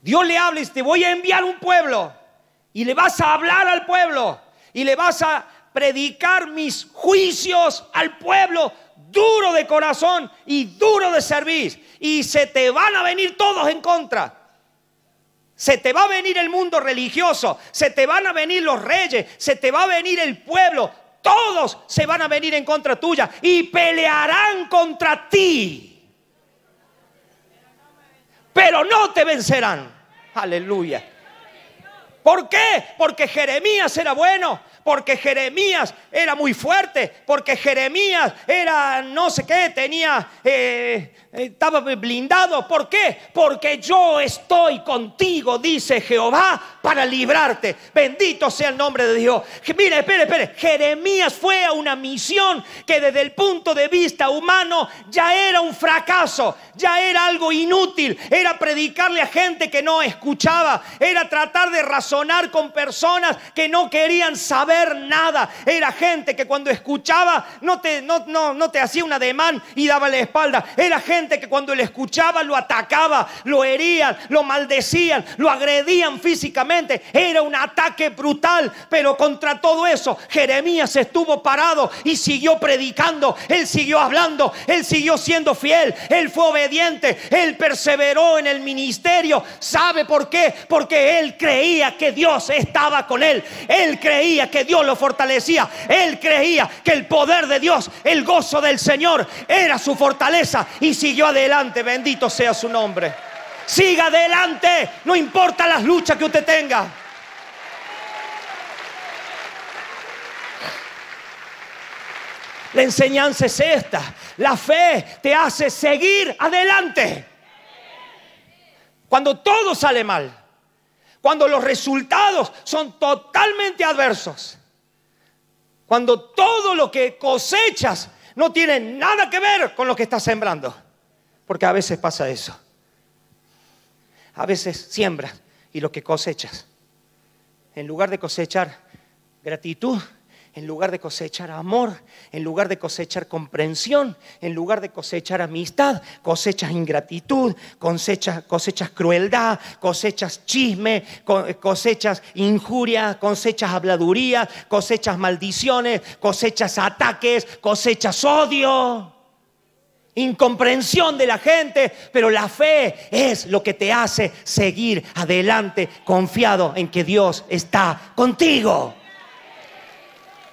Dios le habla y te voy a enviar un pueblo y le vas a hablar al pueblo y le vas a predicar mis juicios al pueblo duro de corazón y duro de servir y se te van a venir todos en contra. Se te va a venir el mundo religioso, se te van a venir los reyes, se te va a venir el pueblo, todos se van a venir en contra tuya y pelearán contra ti pero no te vencerán. Aleluya. ¿Por qué? Porque Jeremías era bueno, porque Jeremías era muy fuerte, porque Jeremías era no sé qué, tenía eh, estaba blindado. ¿Por qué? Porque yo estoy contigo, dice Jehová, para librarte. Bendito sea el nombre de Dios. Mire, espere, espere. Jeremías fue a una misión que desde el punto de vista humano ya era un fracaso, ya era algo inútil. Era predicarle a gente que no escuchaba, era tratar de razonar con personas que no querían saber nada. Era gente que cuando escuchaba no te, te hacía un ademán y daba la espalda. Era gente que cuando él escuchaba lo atacaba, lo herían, lo maldecían, lo agredían físicamente. Era un ataque brutal, pero contra todo eso Jeremías estuvo parado y siguió predicando, él siguió hablando, él siguió siendo fiel, él fue obediente, él perseveró en el ministerio. ¿Sabe por qué? Porque él creía que Dios estaba con él, él creía que Dios lo fortalecía, él creía que el poder de Dios, el gozo del Señor era su fortaleza y si Sigue adelante, bendito sea su nombre. Siga adelante, no importa las luchas que usted tenga. La enseñanza es esta. La fe te hace seguir adelante. Cuando todo sale mal, cuando los resultados son totalmente adversos, cuando todo lo que cosechas no tiene nada que ver con lo que estás sembrando. Porque a veces pasa eso. A veces siembras y lo que cosechas. En lugar de cosechar gratitud, en lugar de cosechar amor, en lugar de cosechar comprensión, en lugar de cosechar amistad, cosechas ingratitud, cosechas, cosechas crueldad, cosechas chisme, cosechas injuria, cosechas habladuría, cosechas maldiciones, cosechas ataques, cosechas odio incomprensión de la gente, pero la fe es lo que te hace seguir adelante confiado en que Dios está contigo.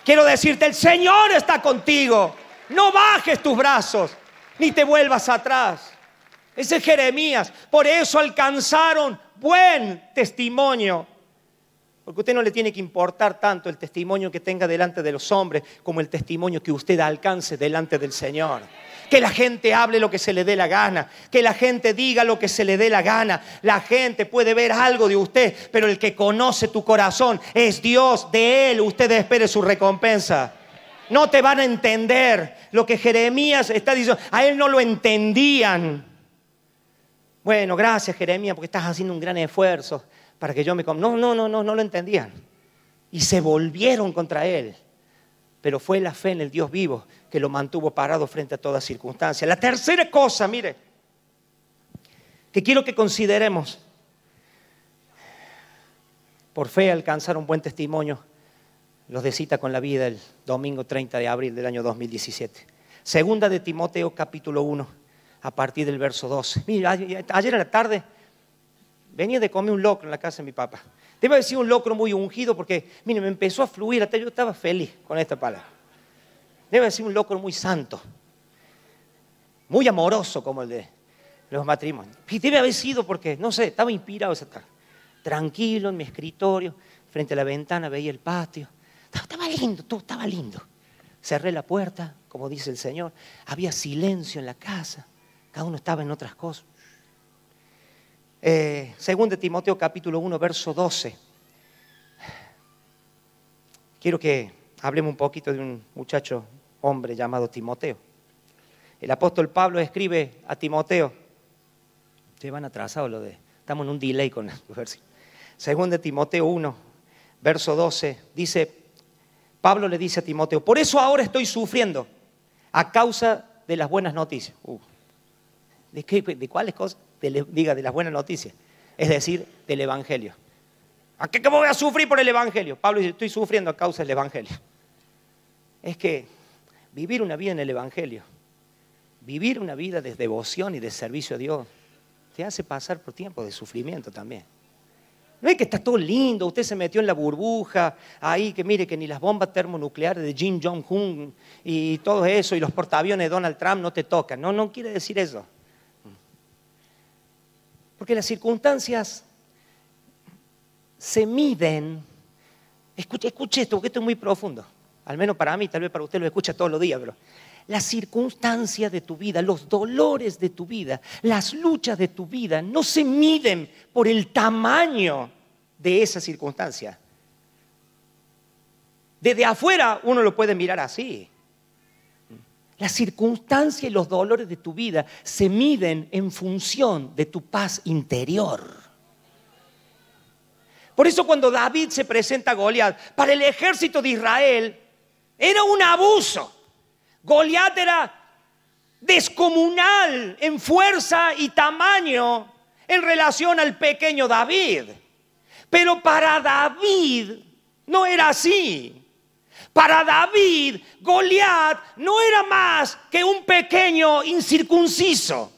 Quiero decirte, el Señor está contigo. No bajes tus brazos, ni te vuelvas atrás. Ese es Jeremías. Por eso alcanzaron buen testimonio. Porque usted no le tiene que importar tanto el testimonio que tenga delante de los hombres como el testimonio que usted alcance delante del Señor que la gente hable lo que se le dé la gana, que la gente diga lo que se le dé la gana. La gente puede ver algo de usted, pero el que conoce tu corazón es Dios, de Él usted espere su recompensa. No te van a entender lo que Jeremías está diciendo. A él no lo entendían. Bueno, gracias Jeremías porque estás haciendo un gran esfuerzo para que yo me... No, no, no, no, no lo entendían. Y se volvieron contra él. Pero fue la fe en el Dios vivo que lo mantuvo parado frente a toda circunstancia. La tercera cosa, mire, que quiero que consideremos, por fe alcanzar un buen testimonio, los de cita con la vida el domingo 30 de abril del año 2017. Segunda de Timoteo capítulo 1, a partir del verso 12. Mira, ayer en la tarde venía de comer un locro en la casa de mi papá. Debe haber un locro muy ungido porque, mire, me empezó a fluir, hasta yo estaba feliz con esta palabra. Debe ser un loco muy santo, muy amoroso como el de los matrimonios. Y debe haber sido porque, no sé, estaba inspirado. Tranquilo en mi escritorio, frente a la ventana veía el patio. Estaba lindo, todo estaba lindo. Cerré la puerta, como dice el Señor. Había silencio en la casa. Cada uno estaba en otras cosas. Segundo eh, según de Timoteo capítulo 1, verso 12. Quiero que hablemos un poquito de un muchacho hombre llamado Timoteo. El apóstol Pablo escribe a Timoteo, ustedes van atrasados lo de, estamos en un delay con el versículo. Según Timoteo 1, verso 12, dice, Pablo le dice a Timoteo, por eso ahora estoy sufriendo a causa de las buenas noticias. Uh. ¿de, qué, ¿De cuáles cosas? diga, de las buenas noticias, es decir, del Evangelio. ¿A qué cómo voy a sufrir por el Evangelio? Pablo dice, estoy sufriendo a causa del Evangelio. Es que Vivir una vida en el Evangelio, vivir una vida de devoción y de servicio a Dios, te hace pasar por tiempos de sufrimiento también. No es que está todo lindo, usted se metió en la burbuja, ahí que mire que ni las bombas termonucleares de Jim Jong-un y todo eso, y los portaaviones de Donald Trump no te tocan. No, no quiere decir eso. Porque las circunstancias se miden. Escuche, escuche esto, porque esto es muy profundo al menos para mí, tal vez para usted lo escucha todos los días, pero las circunstancias de tu vida, los dolores de tu vida, las luchas de tu vida no se miden por el tamaño de esa circunstancia. Desde afuera uno lo puede mirar así. Las circunstancia y los dolores de tu vida se miden en función de tu paz interior. Por eso cuando David se presenta a Goliat, para el ejército de Israel, era un abuso. Goliat era descomunal en fuerza y tamaño en relación al pequeño David. Pero para David no era así. Para David, Goliat no era más que un pequeño incircunciso.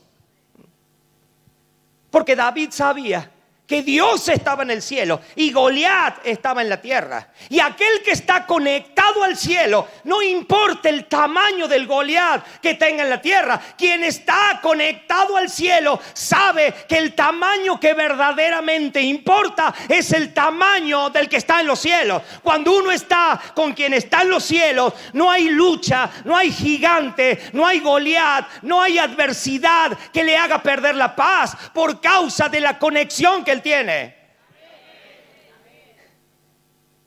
Porque David sabía que Dios estaba en el cielo y Goliat estaba en la tierra. Y aquel que está conectado al cielo, no importa el tamaño del Goliat que tenga en la tierra, quien está conectado al cielo sabe que el tamaño que verdaderamente importa es el tamaño del que está en los cielos. Cuando uno está con quien está en los cielos, no hay lucha, no hay gigante, no hay Goliat, no hay adversidad que le haga perder la paz por causa de la conexión que el tiene.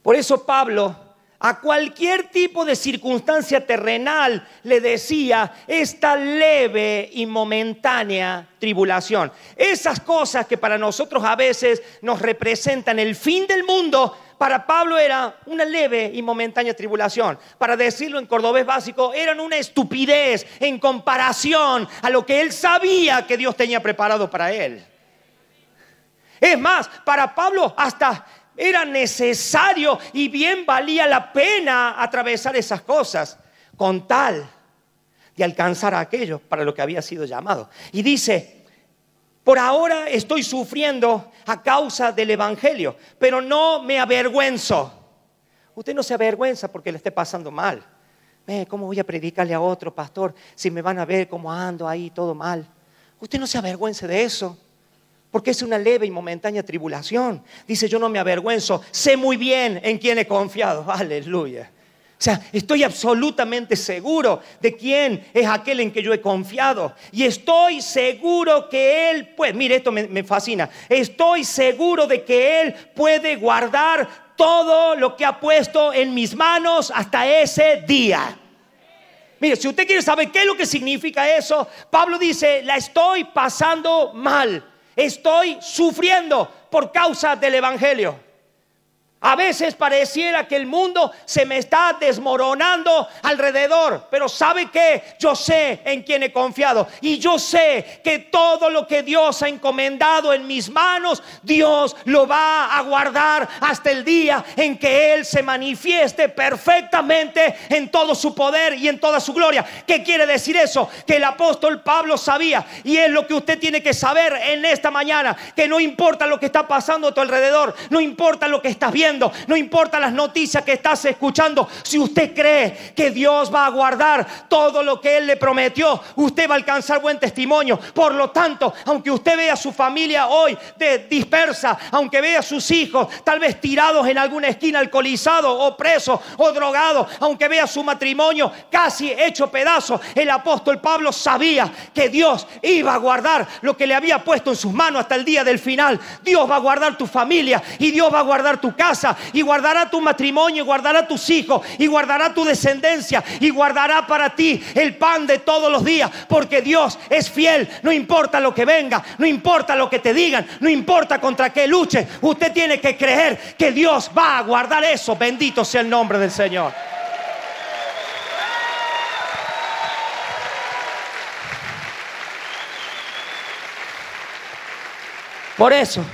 Por eso Pablo a cualquier tipo de circunstancia terrenal le decía esta leve y momentánea tribulación. Esas cosas que para nosotros a veces nos representan el fin del mundo, para Pablo era una leve y momentánea tribulación. Para decirlo en cordobés básico, eran una estupidez en comparación a lo que él sabía que Dios tenía preparado para él. Es más, para Pablo hasta era necesario y bien valía la pena atravesar esas cosas con tal de alcanzar a aquello para lo que había sido llamado. Y dice, por ahora estoy sufriendo a causa del Evangelio, pero no me avergüenzo. Usted no se avergüenza porque le esté pasando mal. ¿Cómo voy a predicarle a otro pastor si me van a ver cómo ando ahí todo mal? Usted no se avergüence de eso porque es una leve y momentánea tribulación. Dice, yo no me avergüenzo, sé muy bien en quién he confiado. <laughs> Aleluya. O sea, estoy absolutamente seguro de quién es aquel en que yo he confiado. Y estoy seguro que Él puede, mire, esto me, me fascina, estoy seguro de que Él puede guardar todo lo que ha puesto en mis manos hasta ese día. Mire, si usted quiere saber qué es lo que significa eso, Pablo dice, la estoy pasando mal Estoy sufriendo por causa del Evangelio. A veces pareciera que el mundo se me está desmoronando alrededor, pero ¿sabe qué? Yo sé en quién he confiado y yo sé que todo lo que Dios ha encomendado en mis manos, Dios lo va a guardar hasta el día en que Él se manifieste perfectamente en todo su poder y en toda su gloria. ¿Qué quiere decir eso? Que el apóstol Pablo sabía y es lo que usted tiene que saber en esta mañana, que no importa lo que está pasando a tu alrededor, no importa lo que estás viendo, no importa las noticias que estás escuchando, si usted cree que Dios va a guardar todo lo que Él le prometió, usted va a alcanzar buen testimonio. Por lo tanto, aunque usted vea a su familia hoy dispersa, aunque vea a sus hijos tal vez tirados en alguna esquina, alcoholizado o presos o drogados, aunque vea su matrimonio casi hecho pedazo el apóstol Pablo sabía que Dios iba a guardar lo que le había puesto en sus manos hasta el día del final. Dios va a guardar tu familia y Dios va a guardar tu casa y guardará tu matrimonio y guardará tus hijos y guardará tu descendencia y guardará para ti el pan de todos los días porque Dios es fiel, no importa lo que venga, no importa lo que te digan, no importa contra qué luche usted tiene que creer que Dios va a guardar eso, bendito sea el nombre del Señor. Por eso.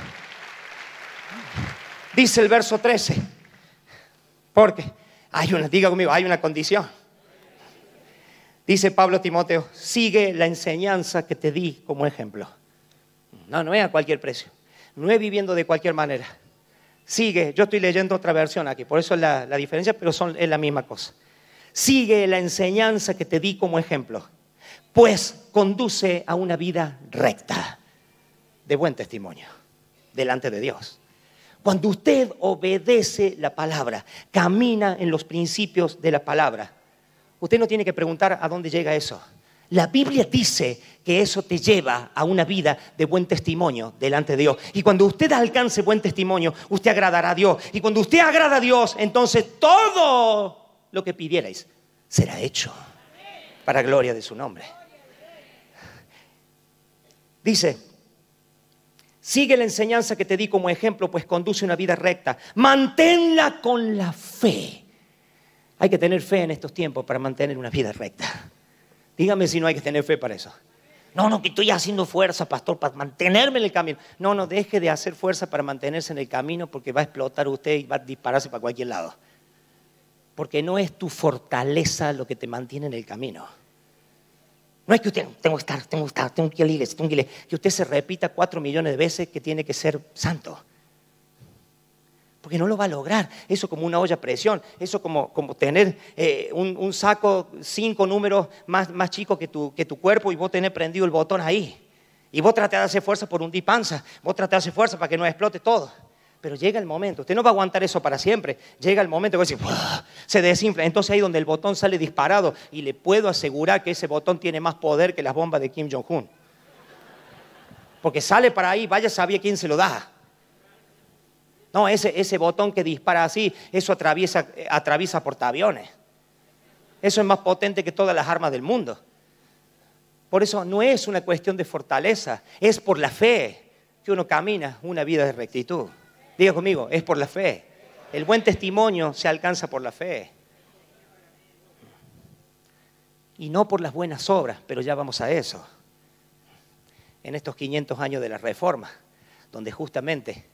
Dice el verso 13, porque hay una, diga conmigo, hay una condición. Dice Pablo Timoteo, sigue la enseñanza que te di como ejemplo. No, no es a cualquier precio, no es viviendo de cualquier manera. Sigue, yo estoy leyendo otra versión aquí, por eso es la, la diferencia, pero son, es la misma cosa. Sigue la enseñanza que te di como ejemplo, pues conduce a una vida recta, de buen testimonio, delante de Dios. Cuando usted obedece la palabra, camina en los principios de la palabra, usted no tiene que preguntar a dónde llega eso. La Biblia dice que eso te lleva a una vida de buen testimonio delante de Dios. Y cuando usted alcance buen testimonio, usted agradará a Dios. Y cuando usted agrada a Dios, entonces todo lo que pidierais será hecho para gloria de su nombre. Dice, Sigue la enseñanza que te di como ejemplo, pues conduce una vida recta. Manténla con la fe. Hay que tener fe en estos tiempos para mantener una vida recta. Dígame si no hay que tener fe para eso. No, no, que estoy haciendo fuerza, pastor, para mantenerme en el camino. No, no, deje de hacer fuerza para mantenerse en el camino porque va a explotar usted y va a dispararse para cualquier lado. Porque no es tu fortaleza lo que te mantiene en el camino. No es que usted, tengo que estar, tengo que estar, tengo que tengo que Que usted se repita cuatro millones de veces que tiene que ser santo. Porque no lo va a lograr. Eso como una olla a presión, eso como, como tener eh, un, saco cinco números más, más chico que tu, cuerpo y vos tenés prendido el botón ahí. Y vos tratás de hacer fuerza por un panza. vos tratás de hacer fuerza para que no explote todo. Pero llega el momento, usted no va a aguantar eso para siempre. Llega el momento que se desinfla. Entonces ahí donde el botón sale disparado y le puedo asegurar que ese botón tiene más poder que las bombas de Kim Jong-un. Porque sale para ahí, vaya sabía quién se lo da. No, ese, botón que dispara así, eso atraviesa, eh, atraviesa portaaviones. Eso es más potente que todas las armas del mundo. Por eso no es una cuestión de fortaleza, es por la fe que uno camina una vida de rectitud. Diga conmigo, es por la fe. El buen testimonio se alcanza por la fe. Y no por las buenas obras, pero ya vamos a eso. En estos 500 años de la Reforma, donde justamente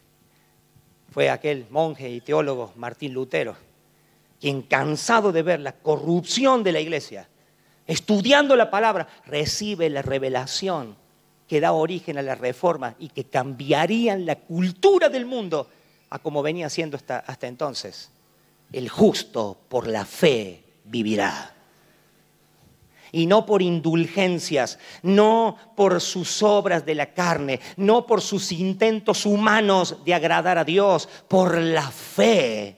fue aquel monje y teólogo Martín Lutero, quien cansado de ver la corrupción de la iglesia, estudiando la palabra, recibe la revelación que da origen a la reforma y que cambiarían la cultura del mundo a como venía siendo hasta, hasta entonces. El justo por la fe vivirá. Y no por indulgencias, no por sus obras de la carne, no por sus intentos humanos de agradar a Dios, por la fe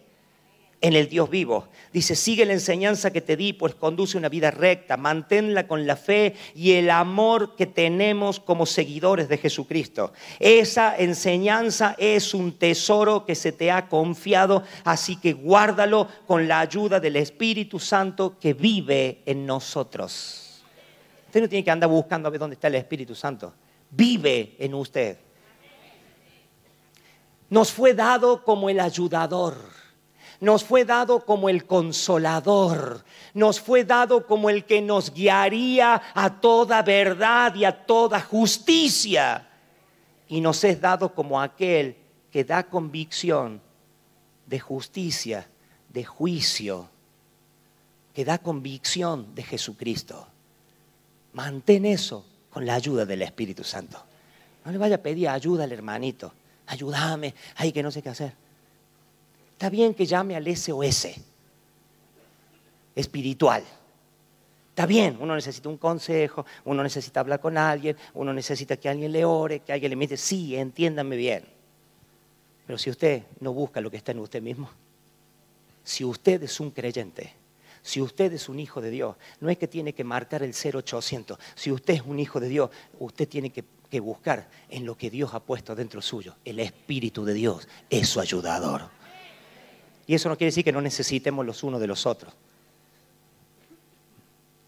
en el Dios vivo. Dice, sigue la enseñanza que te di, pues conduce una vida recta, manténla con la fe y el amor que tenemos como seguidores de Jesucristo. Esa enseñanza es un tesoro que se te ha confiado, así que guárdalo con la ayuda del Espíritu Santo que vive en nosotros. Usted no tiene que andar buscando a ver dónde está el Espíritu Santo. Vive en usted. Nos fue dado como el ayudador nos fue dado como el consolador, nos fue dado como el que nos guiaría a toda verdad y a toda justicia. Y nos es dado como aquel que da convicción de justicia, de juicio, que da convicción de Jesucristo. Mantén eso con la ayuda del Espíritu Santo. No le vaya a pedir ayuda al hermanito. Ayúdame, ay, que no sé qué hacer. Está bien que llame al SOS espiritual. Está bien, uno necesita un consejo, uno necesita hablar con alguien, uno necesita que alguien le ore, que alguien le mire. Sí, entiéndame bien. Pero si usted no busca lo que está en usted mismo, si usted es un creyente, si usted es un hijo de Dios, no es que tiene que marcar el 0800. Si usted es un hijo de Dios, usted tiene que, que buscar en lo que Dios ha puesto dentro suyo, el Espíritu de Dios es su ayudador. Y eso no quiere decir que no necesitemos los unos de los otros.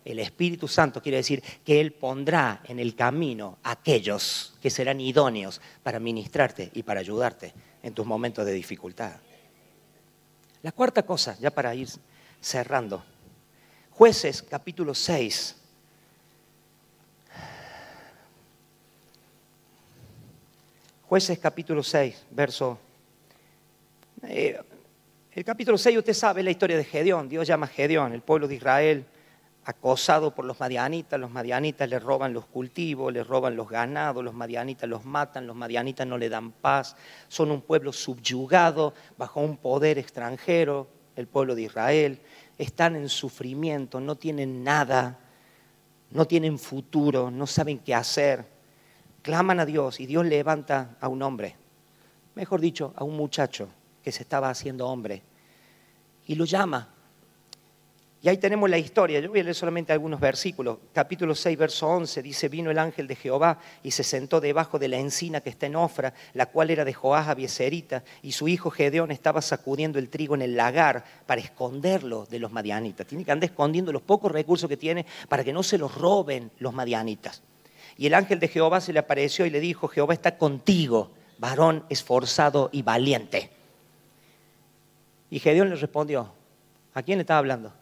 El Espíritu Santo quiere decir que Él pondrá en el camino aquellos que serán idóneos para ministrarte y para ayudarte en tus momentos de dificultad. La cuarta cosa, ya para ir cerrando, jueces capítulo 6. Jueces capítulo 6, verso... Eh, el capítulo 6, usted sabe la historia de Gedeón. Dios llama a Gedeón, el pueblo de Israel, acosado por los madianitas. Los madianitas le roban los cultivos, le roban los ganados, los madianitas los matan, los madianitas no le dan paz. Son un pueblo subyugado bajo un poder extranjero, el pueblo de Israel. Están en sufrimiento, no tienen nada, no tienen futuro, no saben qué hacer. Claman a Dios y Dios levanta a un hombre, mejor dicho, a un muchacho que se estaba haciendo hombre y lo llama. Y ahí tenemos la historia. Yo voy a leer solamente algunos versículos. Capítulo 6, verso 11 dice, vino el ángel de Jehová y se sentó debajo de la encina que está en Ofra, la cual era de Joás Abieserita, y su hijo Gedeón estaba sacudiendo el trigo en el lagar para esconderlo de los madianitas. Tiene que andar escondiendo los pocos recursos que tiene para que no se los roben los madianitas. Y el ángel de Jehová se le apareció y le dijo, Jehová está contigo, varón esforzado y valiente. Y Gedeón le respondió, ¿a quién le estaba hablando?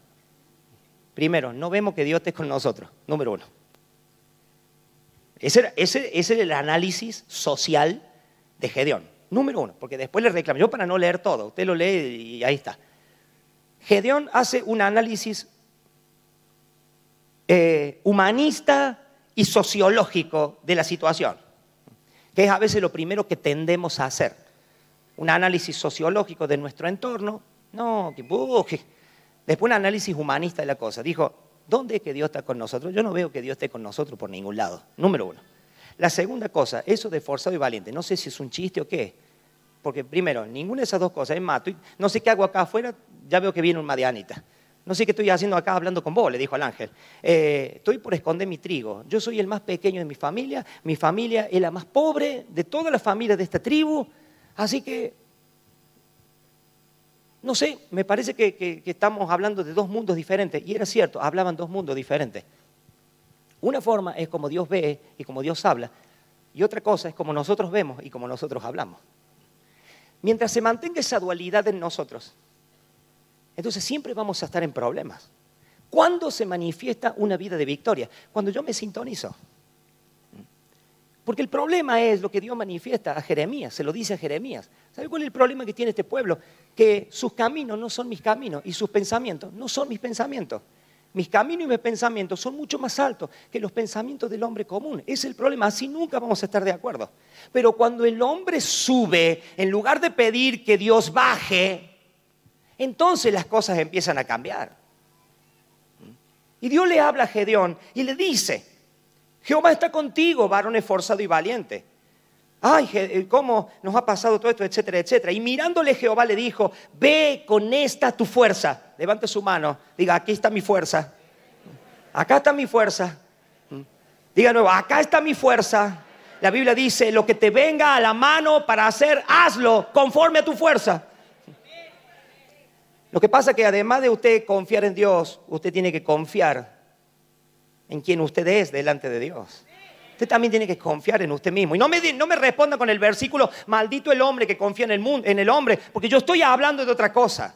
Primero, no vemos que Dios esté con nosotros, número uno. Ese, era, el análisis social de Gedeón, número uno, porque después le reclamó, yo para no leer todo, usted lo lee y ahí está. Gedeón hace un análisis eh, humanista y sociológico de la situación, que es a veces lo primero que tendemos a hacer un análisis sociológico de nuestro entorno, no, que Después un análisis humanista de la cosa. Dijo, ¿dónde es que Dios está con nosotros? Yo no veo que Dios esté con nosotros por ningún lado, número uno. La segunda cosa, eso de forzado y valiente, no sé si es un chiste o qué, porque primero, ninguna de esas dos cosas es mato. No sé qué hago acá afuera, ya veo que viene un madianita. No sé qué estoy haciendo acá hablando con vos, le dijo el ángel. Eh, estoy por esconder mi trigo. Yo soy el más pequeño de mi familia, mi familia es la más pobre de todas las familias de esta tribu. Así que, no sé, me parece que, estamos hablando de dos mundos diferentes. Y era cierto, hablaban dos mundos diferentes. Una forma es como Dios ve y como Dios habla. Y otra cosa es como nosotros vemos y como nosotros hablamos. Mientras se mantenga esa dualidad en nosotros, entonces siempre vamos a estar en problemas. ¿Cuándo se manifiesta una vida de victoria? Cuando yo me sintonizo. Porque el problema es lo que Dios manifiesta a Jeremías, se lo dice a Jeremías. ¿Sabe cuál es el problema que tiene este pueblo? Que sus caminos no son mis caminos y sus pensamientos no son mis pensamientos. Mis caminos y mis pensamientos son mucho más altos que los pensamientos del hombre común. Ese es el problema, así nunca vamos a estar de acuerdo. Pero cuando el hombre sube, en lugar de pedir que Dios baje, entonces las cosas empiezan a cambiar. Y Dios le habla a Gedeón y le dice, Jehová está contigo, varón esforzado y valiente. Ay, eh, cómo nos ha pasado todo esto, etcétera, etcétera. Y mirándole Jehová le dijo, ve con esta tu fuerza. Levante su mano, diga, aquí está mi fuerza. Acá está mi fuerza. Diga nuevo, acá está mi fuerza. La Biblia dice, lo que te venga a la mano para hacer, hazlo conforme a tu fuerza. Lo que pasa es que además de usted confiar en Dios, usted tiene que confiar en quien usted es delante de Dios. Usted también tiene que confiar en usted mismo. Y no me, no me responda con el versículo, maldito el hombre que confía en el, mundo, en el hombre, porque yo estoy hablando de otra cosa.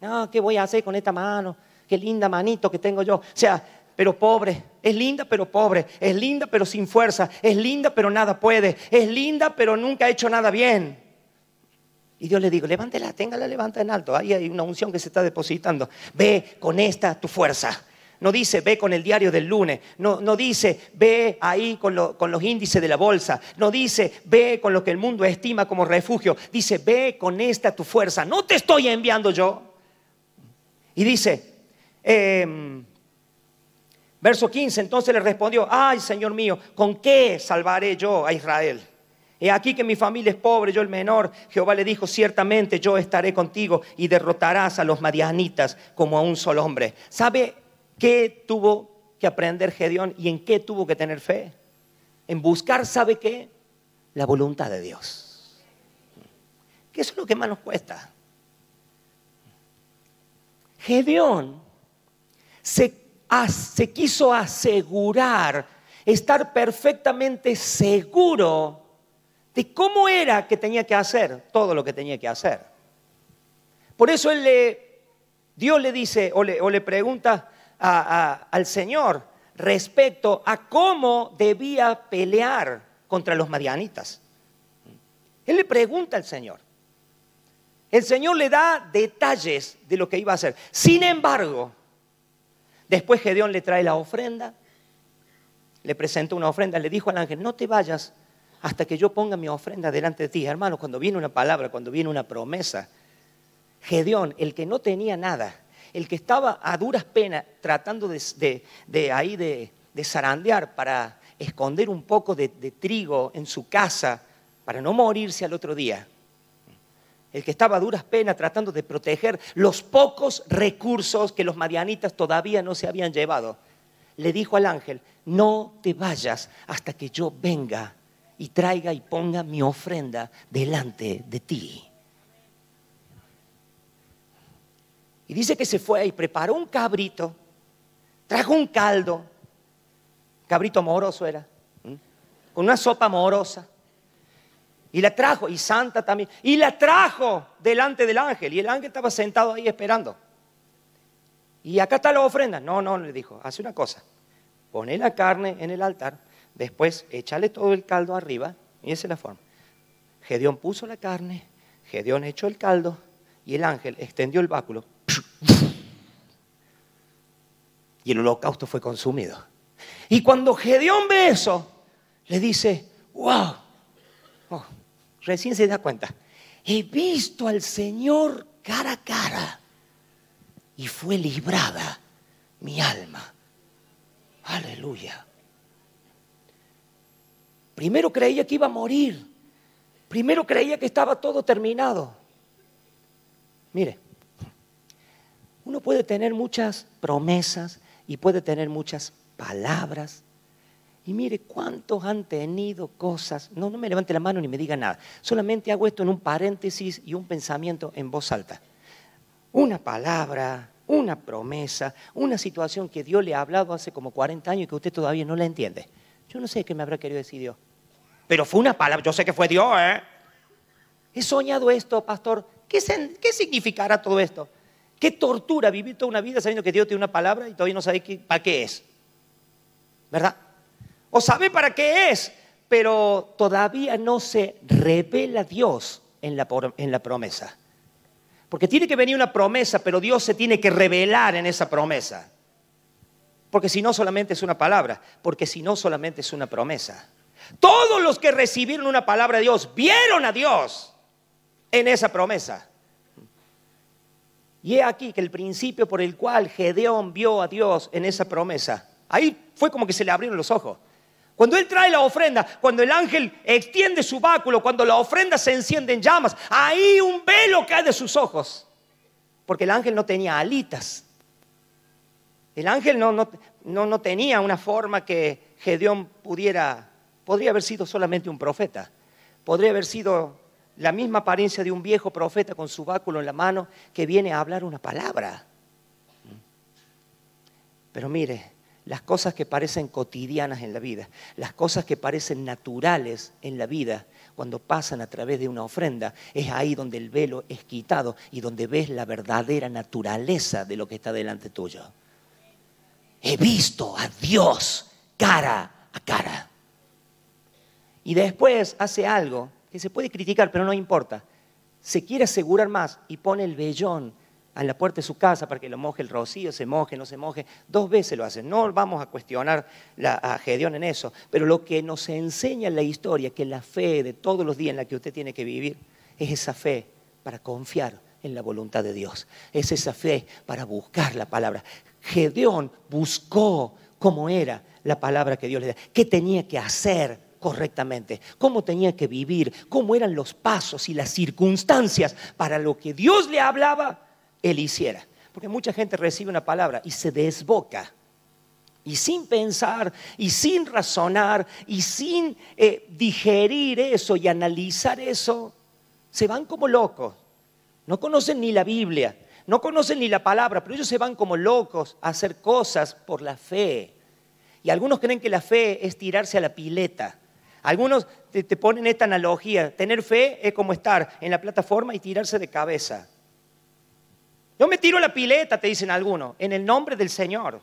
No, ¿qué voy a hacer con esta mano? Qué linda manito que tengo yo. O sea, pero pobre. Es linda pero pobre. Es linda pero sin fuerza. Es linda pero nada puede. Es linda pero nunca ha hecho nada bien. Y Dios le digo, levántela, téngala, levanta en alto. Ahí hay una unción que se está depositando. Ve con esta tu fuerza. No dice, ve con el diario del lunes. No, no dice, ve ahí con, los índices de la bolsa. No dice, ve con lo que el mundo estima como refugio. Dice, ve con esta tu fuerza. No te estoy enviando yo. Y dice, em, verso 15, entonces le respondió, ay Señor mío, ¿con qué salvaré yo a Israel? He aquí que mi familia es pobre, yo el menor. Jehová le dijo, ciertamente yo estaré contigo y derrotarás a los madianitas como a un solo hombre. ¿Sabe? ¿Qué tuvo que aprender Gedeón y en qué tuvo que tener fe? En buscar, ¿sabe qué? La voluntad de Dios. ¿Qué es lo que más nos cuesta. Gedeón se, quiso asegurar, estar perfectamente seguro de cómo era que tenía que hacer todo lo que tenía que hacer. Por eso él le, Dios le dice o le pregunta, al Señor respecto a cómo debía pelear contra los marianitas Él le pregunta al Señor. El Señor le da detalles de lo que iba a hacer. Sin embargo, después Gedeón le trae la ofrenda, le presentó una ofrenda, le dijo al ángel, no te vayas hasta que yo ponga mi ofrenda delante de ti. hermano. cuando viene una palabra, cuando viene una promesa, Gedeón, el que no tenía nada, el que estaba a duras penas tratando de, ahí de, zarandear para esconder un poco de trigo en su casa para no morirse al otro día. El que estaba a duras penas tratando de proteger los pocos recursos que los madianitas todavía no se habían llevado. Le dijo al ángel, no te vayas hasta que yo venga y traiga y ponga mi ofrenda delante de ti. Y dice que se fue y preparó un cabrito, trajo un caldo, cabrito moroso era, con una sopa morosa. Y la trajo, y santa también, y la trajo delante del ángel. Y el ángel estaba sentado ahí esperando. Y acá está la ofrenda. No, no, le dijo, hace una cosa. pone la carne en el altar, después échale todo el caldo arriba, y esa es la forma. Gedeón puso la carne, Gedeón echó el caldo, y el ángel extendió el báculo y el holocausto fue consumido. Y cuando Gedeón ve eso, le dice, wow, oh, recién se da cuenta, he visto al Señor cara a cara y fue librada mi alma. Aleluya. Primero creía que iba a morir. Primero creía que estaba todo terminado. Mire, uno puede tener muchas promesas, y puede tener muchas palabras. Y mire, ¿cuántos han tenido cosas? No, no me levante la mano ni me diga nada. Solamente hago esto en un paréntesis y un pensamiento en voz alta. Una palabra, una promesa, una situación que Dios le ha hablado hace como 40 años y que usted todavía no la entiende. Yo no sé qué me habrá querido decir Dios. Pero fue una palabra, yo sé que fue Dios, ¿eh? He soñado esto, pastor. ¿Qué, ¿Qué significará todo esto? Qué tortura vivir toda una vida sabiendo que Dios tiene una palabra y todavía no sabe para qué es. ¿Verdad? O sabe para qué es, pero todavía no se revela Dios en la, en la promesa. Porque tiene que venir una promesa, pero Dios se tiene que revelar en esa promesa. Porque si no solamente es una palabra, porque si no solamente es una promesa. Todos los que recibieron una palabra de Dios vieron a Dios en esa promesa. Y he aquí que el principio por el cual Gedeón vio a Dios en esa promesa, ahí fue como que se le abrieron los ojos. Cuando él trae la ofrenda, cuando el ángel extiende su báculo, cuando la ofrenda se enciende en llamas, ahí un velo cae de sus ojos. Porque el ángel no tenía alitas. El ángel no, no, no tenía una forma que Gedeón pudiera, podría haber sido solamente un profeta, podría haber sido la misma apariencia de un viejo profeta con su báculo en la mano que viene a hablar una palabra. Pero mire, las cosas que parecen cotidianas en la vida, las cosas que parecen naturales en la vida, cuando pasan a través de una ofrenda, es ahí donde el velo es quitado y donde ves la verdadera naturaleza de lo que está delante tuyo. He visto a Dios cara a cara. Y después hace algo que se puede criticar, pero no importa. Se quiere asegurar más y pone el vellón a la puerta de su casa para que lo moje el rocío, se moje, no se moje. Dos veces lo hace. No vamos a cuestionar la, a Gedeón en eso, pero lo que nos enseña la historia, que la fe de todos los días en la que usted tiene que vivir, es esa fe para confiar en la voluntad de Dios. Es esa fe para buscar la palabra. Gedeón buscó cómo era la palabra que Dios le da, qué tenía que hacer correctamente, cómo tenía que vivir, cómo eran los pasos y las circunstancias para lo que Dios le hablaba, él hiciera. Porque mucha gente recibe una palabra y se desboca. Y sin pensar, y sin razonar, y sin eh, digerir eso y analizar eso, se van como locos. No conocen ni la Biblia, no conocen ni la palabra, pero ellos se van como locos a hacer cosas por la fe. Y algunos creen que la fe es tirarse a la pileta. Algunos te, ponen esta analogía. Tener fe es como estar en la plataforma y tirarse de cabeza. Yo me tiro la pileta, te dicen algunos, en el nombre del Señor.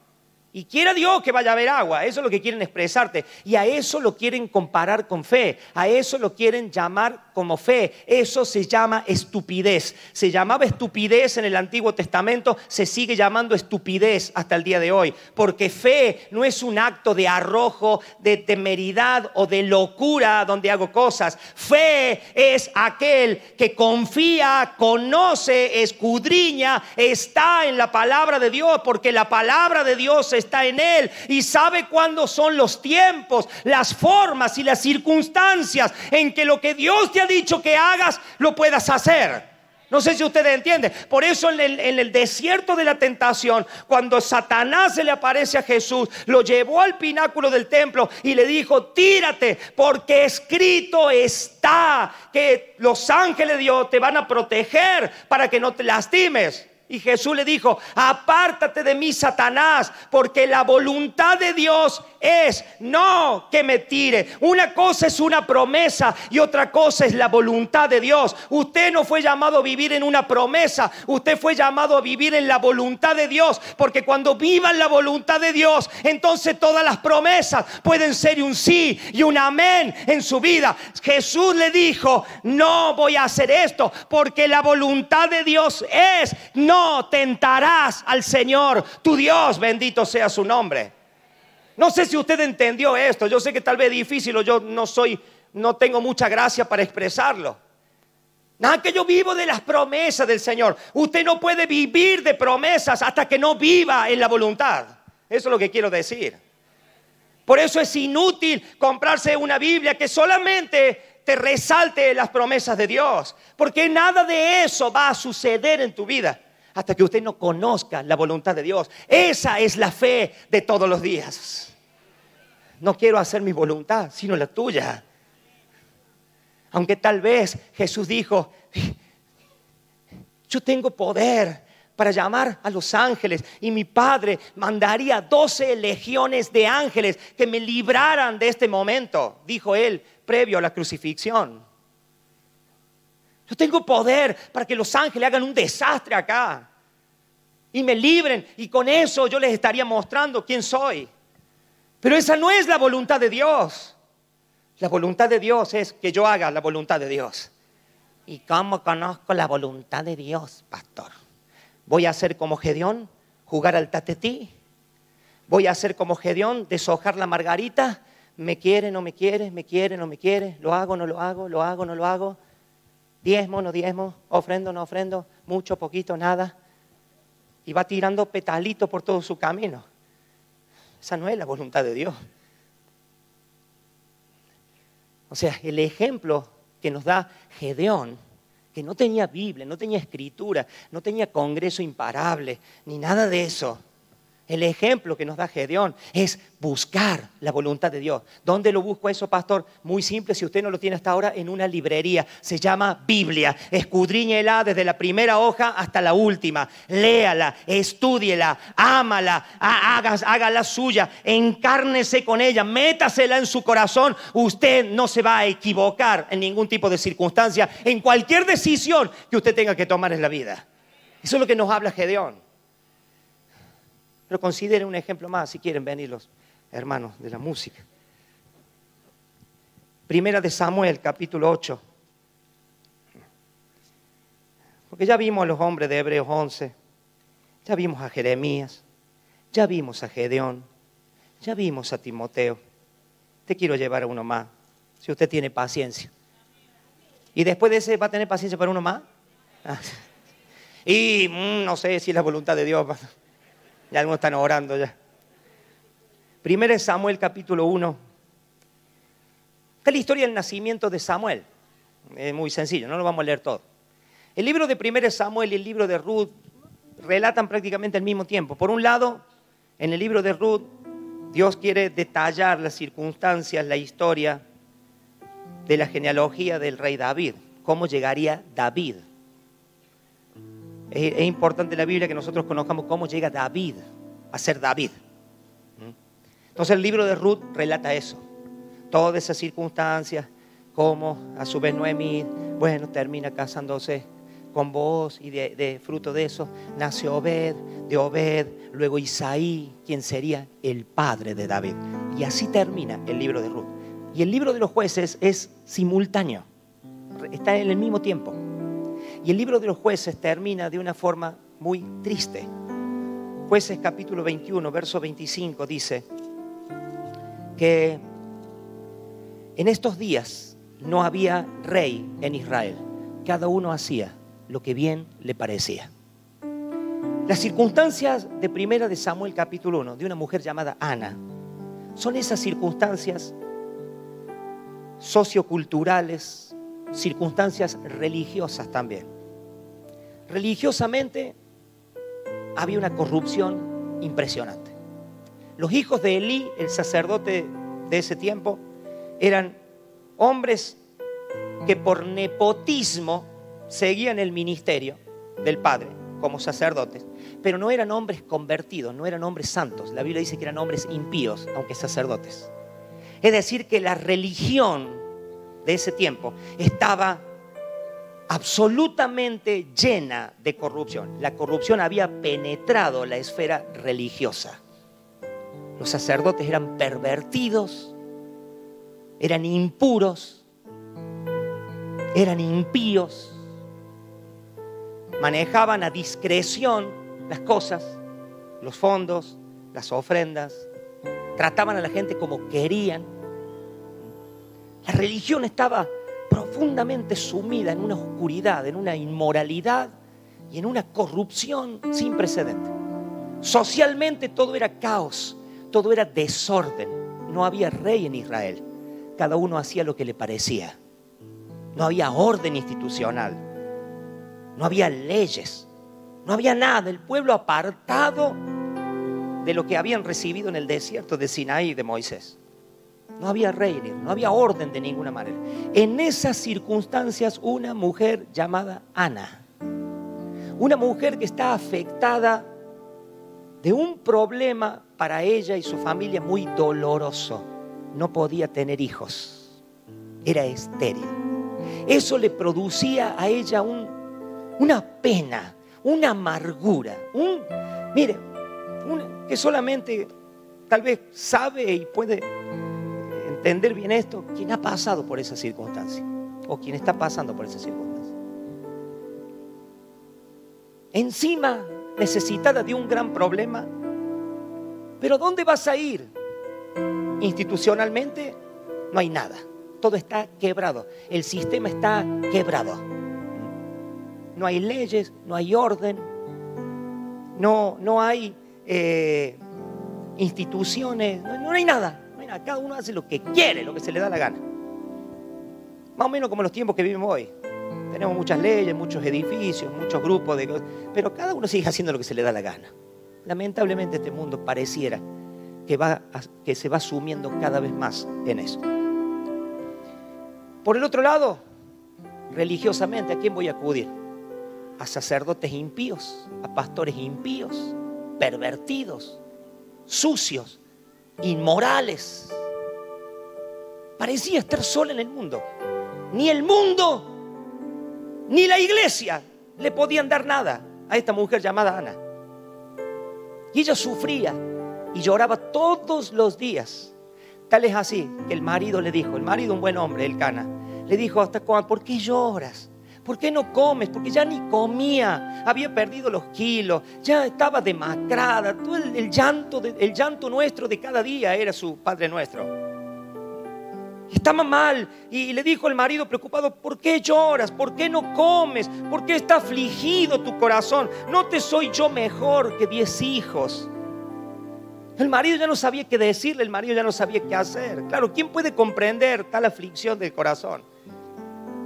Y quiera Dios que vaya a haber agua, eso es lo que quieren expresarte. Y a eso lo quieren comparar con fe, a eso lo quieren llamar como fe. Eso se llama estupidez. Se llamaba estupidez en el Antiguo Testamento, se sigue llamando estupidez hasta el día de hoy. Porque fe no es un acto de arrojo, de temeridad o de locura donde hago cosas. Fe es aquel que confía, conoce, escudriña, está en la palabra de Dios, porque la palabra de Dios es está en Él y sabe cuándo son los tiempos, las formas y las circunstancias en que lo que Dios te ha dicho que hagas, lo puedas hacer. No sé si ustedes entienden. Por eso en el, en el, desierto de la tentación, cuando Satanás se le aparece a Jesús, lo llevó al pináculo del templo y le dijo, tírate, porque escrito está que los ángeles de Dios te van a proteger para que no te lastimes. Y Jesús le dijo, apártate de mí, Satanás, porque la voluntad de Dios es no que me tire. Una cosa es una promesa y otra cosa es la voluntad de Dios. Usted no fue llamado a vivir en una promesa, usted fue llamado a vivir en la voluntad de Dios, porque cuando vivan la voluntad de Dios, entonces todas las promesas pueden ser un sí y un amén en su vida. Jesús le dijo, no voy a hacer esto, porque la voluntad de Dios es no no tentarás al Señor, tu Dios, bendito sea su nombre. No sé si usted entendió esto, yo sé que tal vez es difícil o yo no soy, no tengo mucha gracia para expresarlo. Nada que yo vivo de las promesas del Señor. Usted no puede vivir de promesas hasta que no viva en la voluntad. Eso es lo que quiero decir. Por eso es inútil comprarse una Biblia que solamente te resalte las promesas de Dios, porque nada de eso va a suceder en tu vida hasta que usted no conozca la voluntad de Dios. Esa es la fe de todos los días. No quiero hacer mi voluntad, sino la tuya. Aunque tal vez Jesús dijo, yo tengo poder para llamar a los ángeles y mi padre mandaría 12 legiones de ángeles que me libraran de este momento, dijo él previo a la crucifixión. Yo tengo poder para que los ángeles hagan un desastre acá y me libren y con eso yo les estaría mostrando quién soy. Pero esa no es la voluntad de Dios. La voluntad de Dios es que yo haga la voluntad de Dios. ¿Y cómo conozco la voluntad de Dios, pastor? Voy a hacer como Gedeón, jugar al tatetí. Voy a hacer como Gedeón, deshojar la margarita. Me quiere, no me quiere, me quiere, no me quiere. Lo hago, no lo hago, lo hago, no lo hago diezmo, no diezmo, ofrendo, no ofrendo, mucho, poquito, nada. Y va tirando petalitos por todo su camino. Esa no es la voluntad de Dios. O sea, el ejemplo que nos da Gedeón, que no tenía Biblia, no tenía escritura, no tenía congreso imparable, ni nada de eso. El ejemplo que nos da Gedeón es buscar la voluntad de Dios. ¿Dónde lo busco eso, pastor? Muy simple, si usted no lo tiene hasta ahora, en una librería. Se llama Biblia. Escudriñela desde la primera hoja hasta la última. Léala, estúdiela, ámala, hágala suya, encárnese con ella, métasela en su corazón. Usted no se va a equivocar en ningún tipo de circunstancia, en cualquier decisión que usted tenga que tomar en la vida. Eso es lo que nos habla Gedeón. Pero consideren un ejemplo más, si quieren venir los hermanos de la música. Primera de Samuel, capítulo 8. Porque ya vimos a los hombres de Hebreos 11, ya vimos a Jeremías, ya vimos a Gedeón, ya vimos a Timoteo. Te quiero llevar a uno más, si usted tiene paciencia. Y después de ese, ¿va a tener paciencia para uno más? Ah. <laughs> Y mm, no sé si la voluntad de Dios. Ya algunos están orando ya. Primero es Samuel capítulo 1. Esta es la historia del nacimiento de Samuel. Es muy sencillo, no lo vamos a leer todo. El libro de primer Samuel y el libro de Ruth relatan prácticamente al mismo tiempo. Por un lado, en el libro de Ruth, Dios quiere detallar las circunstancias, la historia de la genealogía del rey David, cómo llegaría David es, importante la Biblia que nosotros conozcamos cómo llega David a ser David. ¿Mm? Entonces el libro de Ruth relata eso. Todas esas circunstancias, cómo a su vez Noemí, bueno, termina casándose con vos y de, de, fruto de eso nace Obed, de Obed, luego Isaí, quien sería el padre de David. Y así termina el libro de Ruth. Y el libro de los jueces es simultáneo, está en el mismo tiempo. Y el libro de los jueces termina de una forma muy triste. Jueces capítulo 21, verso 25 dice que en estos días no había rey en Israel. Cada uno hacía lo que bien le parecía. Las circunstancias de primera de Samuel capítulo 1, de una mujer llamada Ana, son esas circunstancias socioculturales, circunstancias religiosas también. Religiosamente había una corrupción impresionante. Los hijos de Elí, el sacerdote de ese tiempo, eran hombres que por nepotismo seguían el ministerio del Padre como sacerdotes, pero no eran hombres convertidos, no eran hombres santos. La Biblia dice que eran hombres impíos, aunque sacerdotes. Es decir, que la religión de ese tiempo estaba absolutamente llena de corrupción. La corrupción había penetrado la esfera religiosa. Los sacerdotes eran pervertidos, eran impuros, eran impíos, manejaban a discreción las cosas, los fondos, las ofrendas, trataban a la gente como querían la religión estaba profundamente sumida en una oscuridad, en una inmoralidad y en una corrupción sin precedente. Socialmente todo era caos, todo era desorden. No había rey en Israel. Cada uno hacía lo que le parecía. No había orden institucional. No había leyes. No había nada. El pueblo apartado de lo que habían recibido en el desierto de Sinaí y de Moisés. No había rey, no había orden de ninguna manera. En esas circunstancias, una mujer llamada Ana, una mujer que está afectada de un problema para ella y su familia muy doloroso. No podía tener hijos. Era estéril. Eso le producía a ella una pena, una amargura, un, mire, que solamente tal vez sabe y puede entender bien esto, quien ha pasado por esa circunstancia? ¿O quién está pasando por esa circunstancia? Encima, necesitada de un gran problema, pero ¿dónde vas a ir? Institucionalmente no hay nada. Todo está quebrado. El sistema está quebrado. No hay leyes, no hay orden, no, no hay eh, instituciones, no hay nada cada uno hace lo que quiere, lo que se le da la gana. Más o menos como los tiempos que vivimos hoy. Tenemos muchas leyes, muchos edificios, muchos grupos de pero cada uno sigue haciendo lo que se le da la gana. Lamentablemente este mundo pareciera que, va que se va sumiendo cada vez más en eso. Por el otro lado, religiosamente, ¿a quién voy a acudir? A sacerdotes impíos, a pastores impíos, pervertidos, sucios, inmorales. Parecía estar sola en el mundo. Ni el mundo, ni la iglesia le podían dar nada a esta mujer llamada Ana. Y ella sufría y lloraba todos los días. Tal es así que el marido le dijo, el marido un buen hombre, el Cana, le dijo hasta cuándo, ¿por qué lloras? ¿Por qué no comes? Porque ya ni comía, había perdido los kilos, ya estaba demacrada. el, llanto, el llanto nuestro de cada día era su Padre nuestro. Estaba mal y le dijo el marido preocupado, ¿por qué lloras? ¿Por qué no comes? ¿Por qué está afligido tu corazón? ¿No te soy yo mejor que diez hijos? El marido ya no sabía qué decirle, el marido ya no sabía qué hacer. Claro, ¿quién puede comprender tal aflicción del corazón?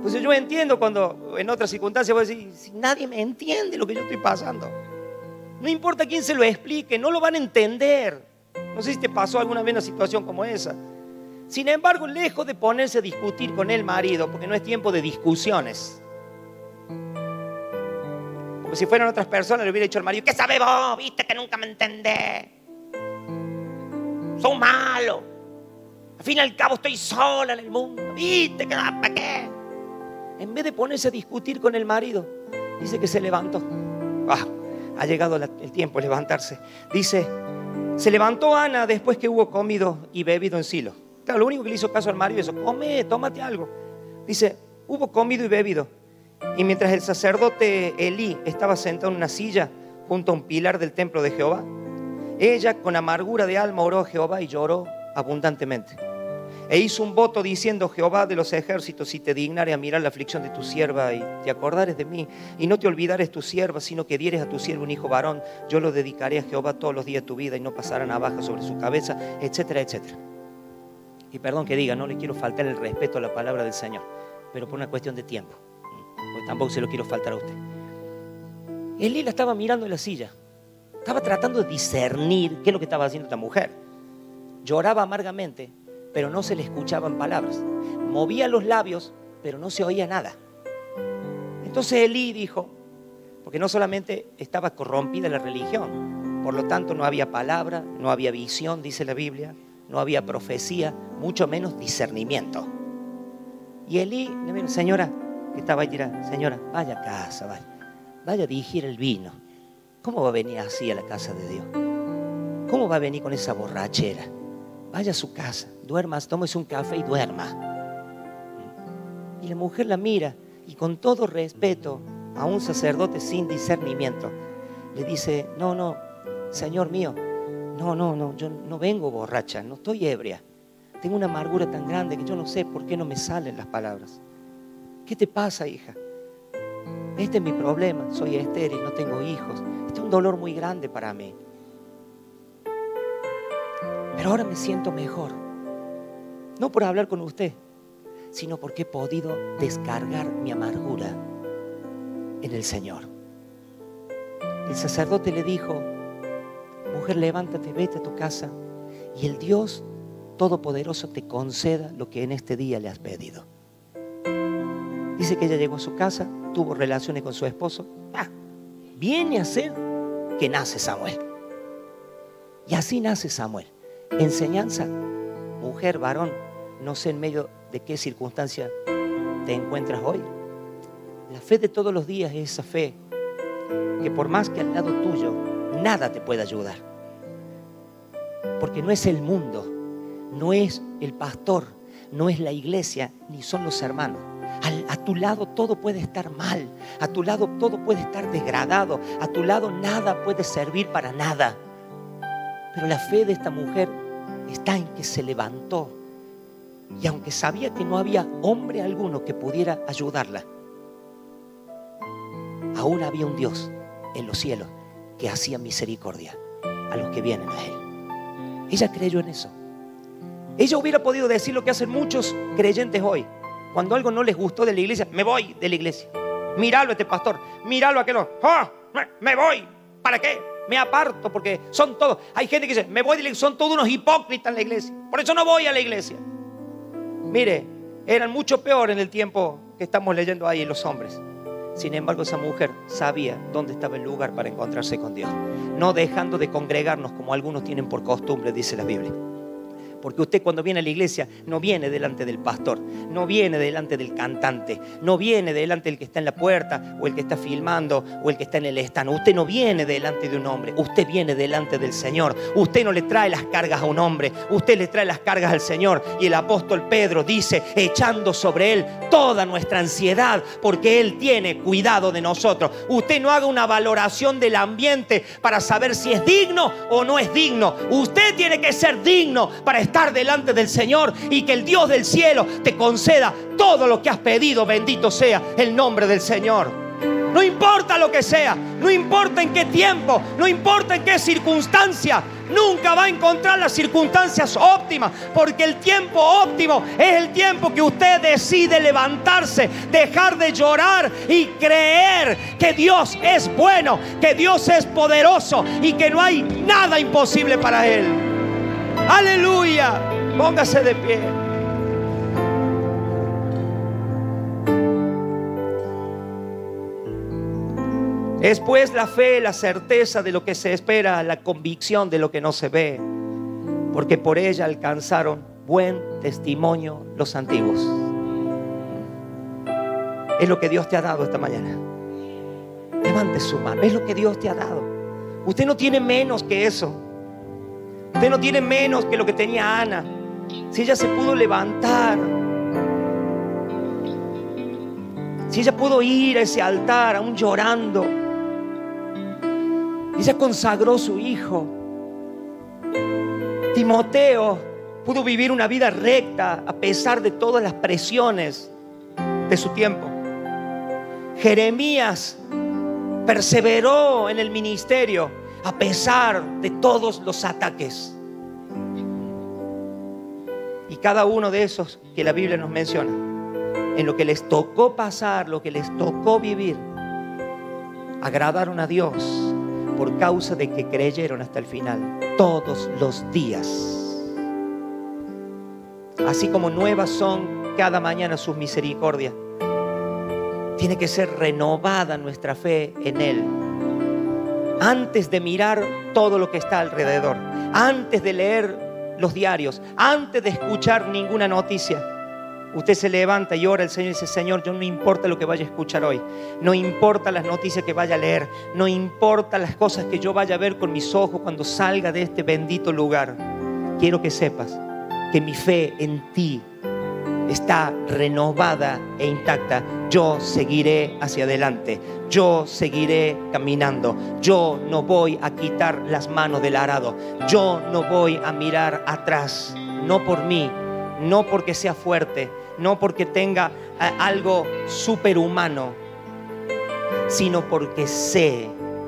Pues yo entiendo cuando en otras circunstancias voy a decir, si nadie me entiende lo que yo estoy pasando. No importa quién se lo explique, no lo van a entender. No sé si te pasó alguna vez una situación como esa. Sin embargo, lejos de ponerse a discutir con el marido, porque no es tiempo de discusiones. Como si fueran otras personas, le hubiera dicho al marido, ¿qué sabe vos? Viste que nunca me entendés. Soy malo. Al fin y al cabo estoy sola en el mundo. ¿Viste que para qué? en vez de ponerse a discutir con el marido, dice que se levantó. Ah, ha llegado el tiempo de levantarse. Dice, se levantó Ana después que hubo comido y bebido en Silo. lo único que le hizo caso al marido es, come, tómate algo. Dice, hubo comido y bebido. Y mientras el sacerdote Elí estaba sentado en una silla junto a un pilar del templo de Jehová, ella con amargura de alma oró a Jehová y lloró abundantemente. E hizo un voto diciendo, Jehová de los ejércitos, si te dignares a mirar la aflicción de tu sierva y te acordares de mí, y no te olvidares tu sierva, sino que dieres a tu sierva un hijo varón, yo lo dedicaré a Jehová todos los días de tu vida y no pasará navaja sobre su cabeza, etcétera, etcétera. Y perdón que diga, no le quiero faltar el respeto a la palabra del Señor, pero por una cuestión de tiempo, porque tampoco se lo quiero faltar a usted. Elí la estaba mirando en la silla, estaba tratando de discernir qué es lo que estaba haciendo esta mujer. Lloraba amargamente pero no se le escuchaban palabras. Movía los labios, pero no se oía nada. Entonces Elí dijo, porque no solamente estaba corrompida la religión, por lo tanto no había palabra, no había visión, dice la Biblia, no había profecía, mucho menos discernimiento. Y Elí, señora, que estaba ahí tirada, señora, vaya a casa, vaya, vaya a dirigir el vino. ¿Cómo va a venir así a la casa de Dios? ¿Cómo va a venir con esa borrachera? vaya a su casa, duermas, tomes un café y duerma. Y la mujer la mira y con todo respeto a un sacerdote sin discernimiento, le dice, no, no, Señor mío, no, no, no, yo no vengo borracha, no estoy ebria. Tengo una amargura tan grande que yo no sé por qué no me salen las palabras. ¿Qué te pasa, hija? Este es mi problema, soy estéril, no tengo hijos. Este es un dolor muy grande para mí. Pero ahora me siento mejor. No por hablar con usted, sino porque he podido descargar mi amargura en el Señor. El sacerdote le dijo, mujer, levántate, vete a tu casa y el Dios Todopoderoso te conceda lo que en este día le has pedido. Dice que ella llegó a su casa, tuvo relaciones con su esposo. Ah, viene a ser que nace Samuel. Y así nace Samuel. Enseñanza, mujer, varón, no sé en medio de qué circunstancia te encuentras hoy. La fe de todos los días es esa fe que por más que al lado tuyo nada te pueda ayudar. Porque no es el mundo, no es el pastor, no es la iglesia, ni son los hermanos. A, a tu lado todo puede estar mal, a tu lado todo puede estar degradado, a tu lado nada puede servir para nada. Pero la fe de esta mujer está en que se levantó y aunque sabía que no había hombre alguno que pudiera ayudarla, aún había un Dios en los cielos que hacía misericordia a los que vienen a Él. Ella creyó en eso. Ella hubiera podido decir lo que hacen muchos creyentes hoy. Cuando algo no les gustó de la iglesia, me voy de la iglesia. Míralo a este pastor, míralo a aquel otro. ¡Oh! Me voy. ¿Para qué? me aparto porque son todos. Hay gente que dice, me voy de iglesia, son todos unos hipócritas en la iglesia. Por eso no voy a la iglesia. Mire, eran mucho peor en el tiempo que estamos leyendo ahí los hombres. Sin embargo, esa mujer sabía dónde estaba el lugar para encontrarse con Dios, no dejando de congregarnos como algunos tienen por costumbre, dice la Biblia porque usted cuando viene a la iglesia no viene delante del pastor, no viene delante del cantante, no viene delante del que está en la puerta o el que está filmando o el que está en el estano. Usted no viene delante de un hombre, usted viene delante del Señor. Usted no le trae las cargas a un hombre, usted le trae las cargas al Señor. Y el apóstol Pedro dice, echando sobre él toda nuestra ansiedad, porque él tiene cuidado de nosotros. Usted no haga una valoración del ambiente para saber si es digno o no es digno. Usted tiene que ser digno para estar delante del Señor y que el Dios del cielo te conceda todo lo que has pedido. Bendito sea el nombre del Señor. No importa lo que sea, no importa en qué tiempo, no importa en qué circunstancia, nunca va a encontrar las circunstancias óptimas, porque el tiempo óptimo es el tiempo que usted decide levantarse, dejar de llorar y creer que Dios es bueno, que Dios es poderoso y que no hay nada imposible para Él. Aleluya. Póngase de pie. Es pues la fe, la certeza de lo que se espera, la convicción de lo que no se ve, porque por ella alcanzaron buen testimonio los antiguos. Es lo que Dios te ha dado esta mañana. Levante su mano, es lo que Dios te ha dado. Usted no tiene menos que eso. Usted no tiene menos que lo que tenía Ana. Si ella se pudo levantar, si ella pudo ir a ese altar aún llorando, ella consagró su hijo. Timoteo pudo vivir una vida recta a pesar de todas las presiones de su tiempo. Jeremías perseveró en el ministerio a pesar de todos los ataques. Y cada uno de esos que la Biblia nos menciona, en lo que les tocó pasar, lo que les tocó vivir, agradaron a Dios por causa de que creyeron hasta el final, todos los días. Así como nuevas son cada mañana sus misericordias, tiene que ser renovada nuestra fe en Él antes de mirar todo lo que está alrededor, antes de leer los diarios, antes de escuchar ninguna noticia. Usted se levanta y ora al Señor y dice, Señor, yo no importa lo que vaya a escuchar hoy, no importa las noticias que vaya a leer, no importa las cosas que yo vaya a ver con mis ojos cuando salga de este bendito lugar. Quiero que sepas que mi fe en ti está renovada e intacta, yo seguiré hacia adelante, yo seguiré caminando, yo no voy a quitar las manos del arado, yo no voy a mirar atrás, no por mí, no porque sea fuerte, no porque tenga eh, algo superhumano, sino porque sé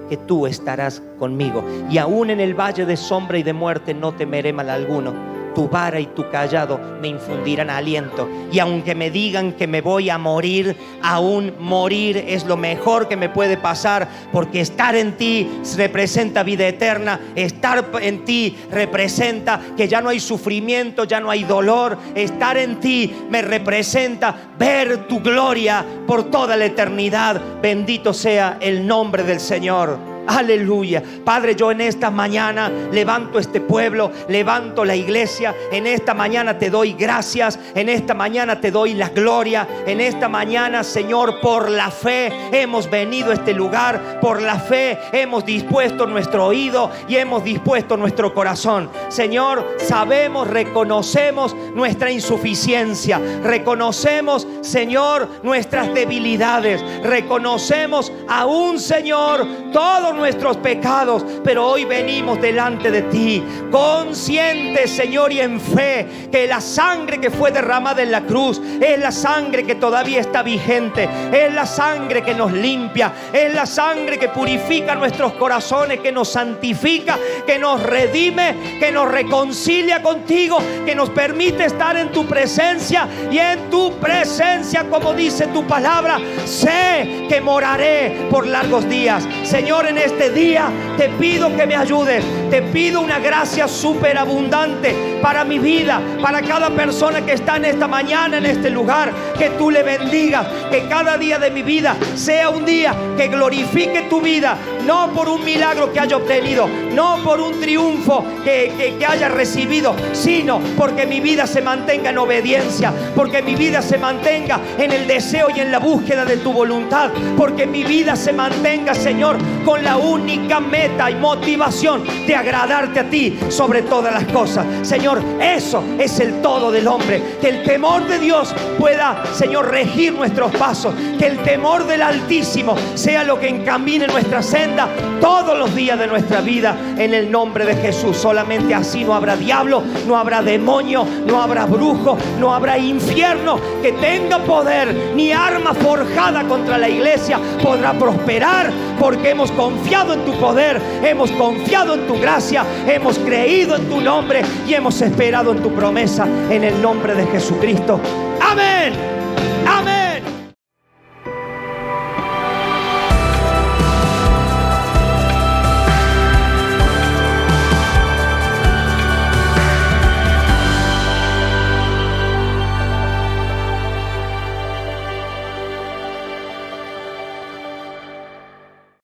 que tú estarás conmigo. Y aún en el valle de sombra y de muerte no temeré mal alguno tu vara y tu callado me infundirán aliento. Y aunque me digan que me voy a morir, aún morir es lo mejor que me puede pasar, porque estar en ti representa vida eterna, estar en ti representa que ya no hay sufrimiento, ya no hay dolor, estar en ti me representa ver tu gloria por toda la eternidad. Bendito sea el nombre del Señor. Aleluya. Padre, yo en esta mañana levanto este pueblo, levanto la iglesia. En esta mañana te doy gracias. En esta mañana te doy la gloria. En esta mañana, Señor, por la fe hemos venido a este lugar. Por la fe hemos dispuesto nuestro oído y hemos dispuesto nuestro corazón. Señor, sabemos, reconocemos nuestra insuficiencia. Reconocemos, Señor, nuestras debilidades. Reconocemos un Señor, todo nuestros pecados, pero hoy venimos delante de ti, conscientes, Señor, y en fe, que la sangre que fue derramada en la cruz es la sangre que todavía está vigente, es la sangre que nos limpia, es la sangre que purifica nuestros corazones, que nos santifica, que nos redime, que nos reconcilia contigo, que nos permite estar en tu presencia y en tu presencia, como dice tu palabra, sé que moraré por largos días. Señor, en este día te pido que me ayudes. Te pido una gracia superabundante para mi vida, para cada persona que está en esta mañana, en este lugar. Que tú le bendigas. Que cada día de mi vida sea un día que glorifique tu vida. No por un milagro que haya obtenido, no por un triunfo que, que, que haya recibido, sino porque mi vida se mantenga en obediencia, porque mi vida se mantenga en el deseo y en la búsqueda de tu voluntad, porque mi vida se mantenga, Señor, con la única meta y motivación de agradarte a ti sobre todas las cosas. Señor, eso es el todo del hombre. Que el temor de Dios pueda, Señor, regir nuestros pasos. Que el temor del Altísimo sea lo que encamine nuestra senda todos los días de nuestra vida en el nombre de Jesús. Solamente así no habrá diablo, no habrá demonio, no habrá brujo, no habrá infierno que tenga poder ni arma forjada contra la iglesia podrá prosperar porque hemos confiado confiado en tu poder, hemos confiado en tu gracia, hemos creído en tu nombre y hemos esperado en tu promesa en el nombre de Jesucristo. Amén.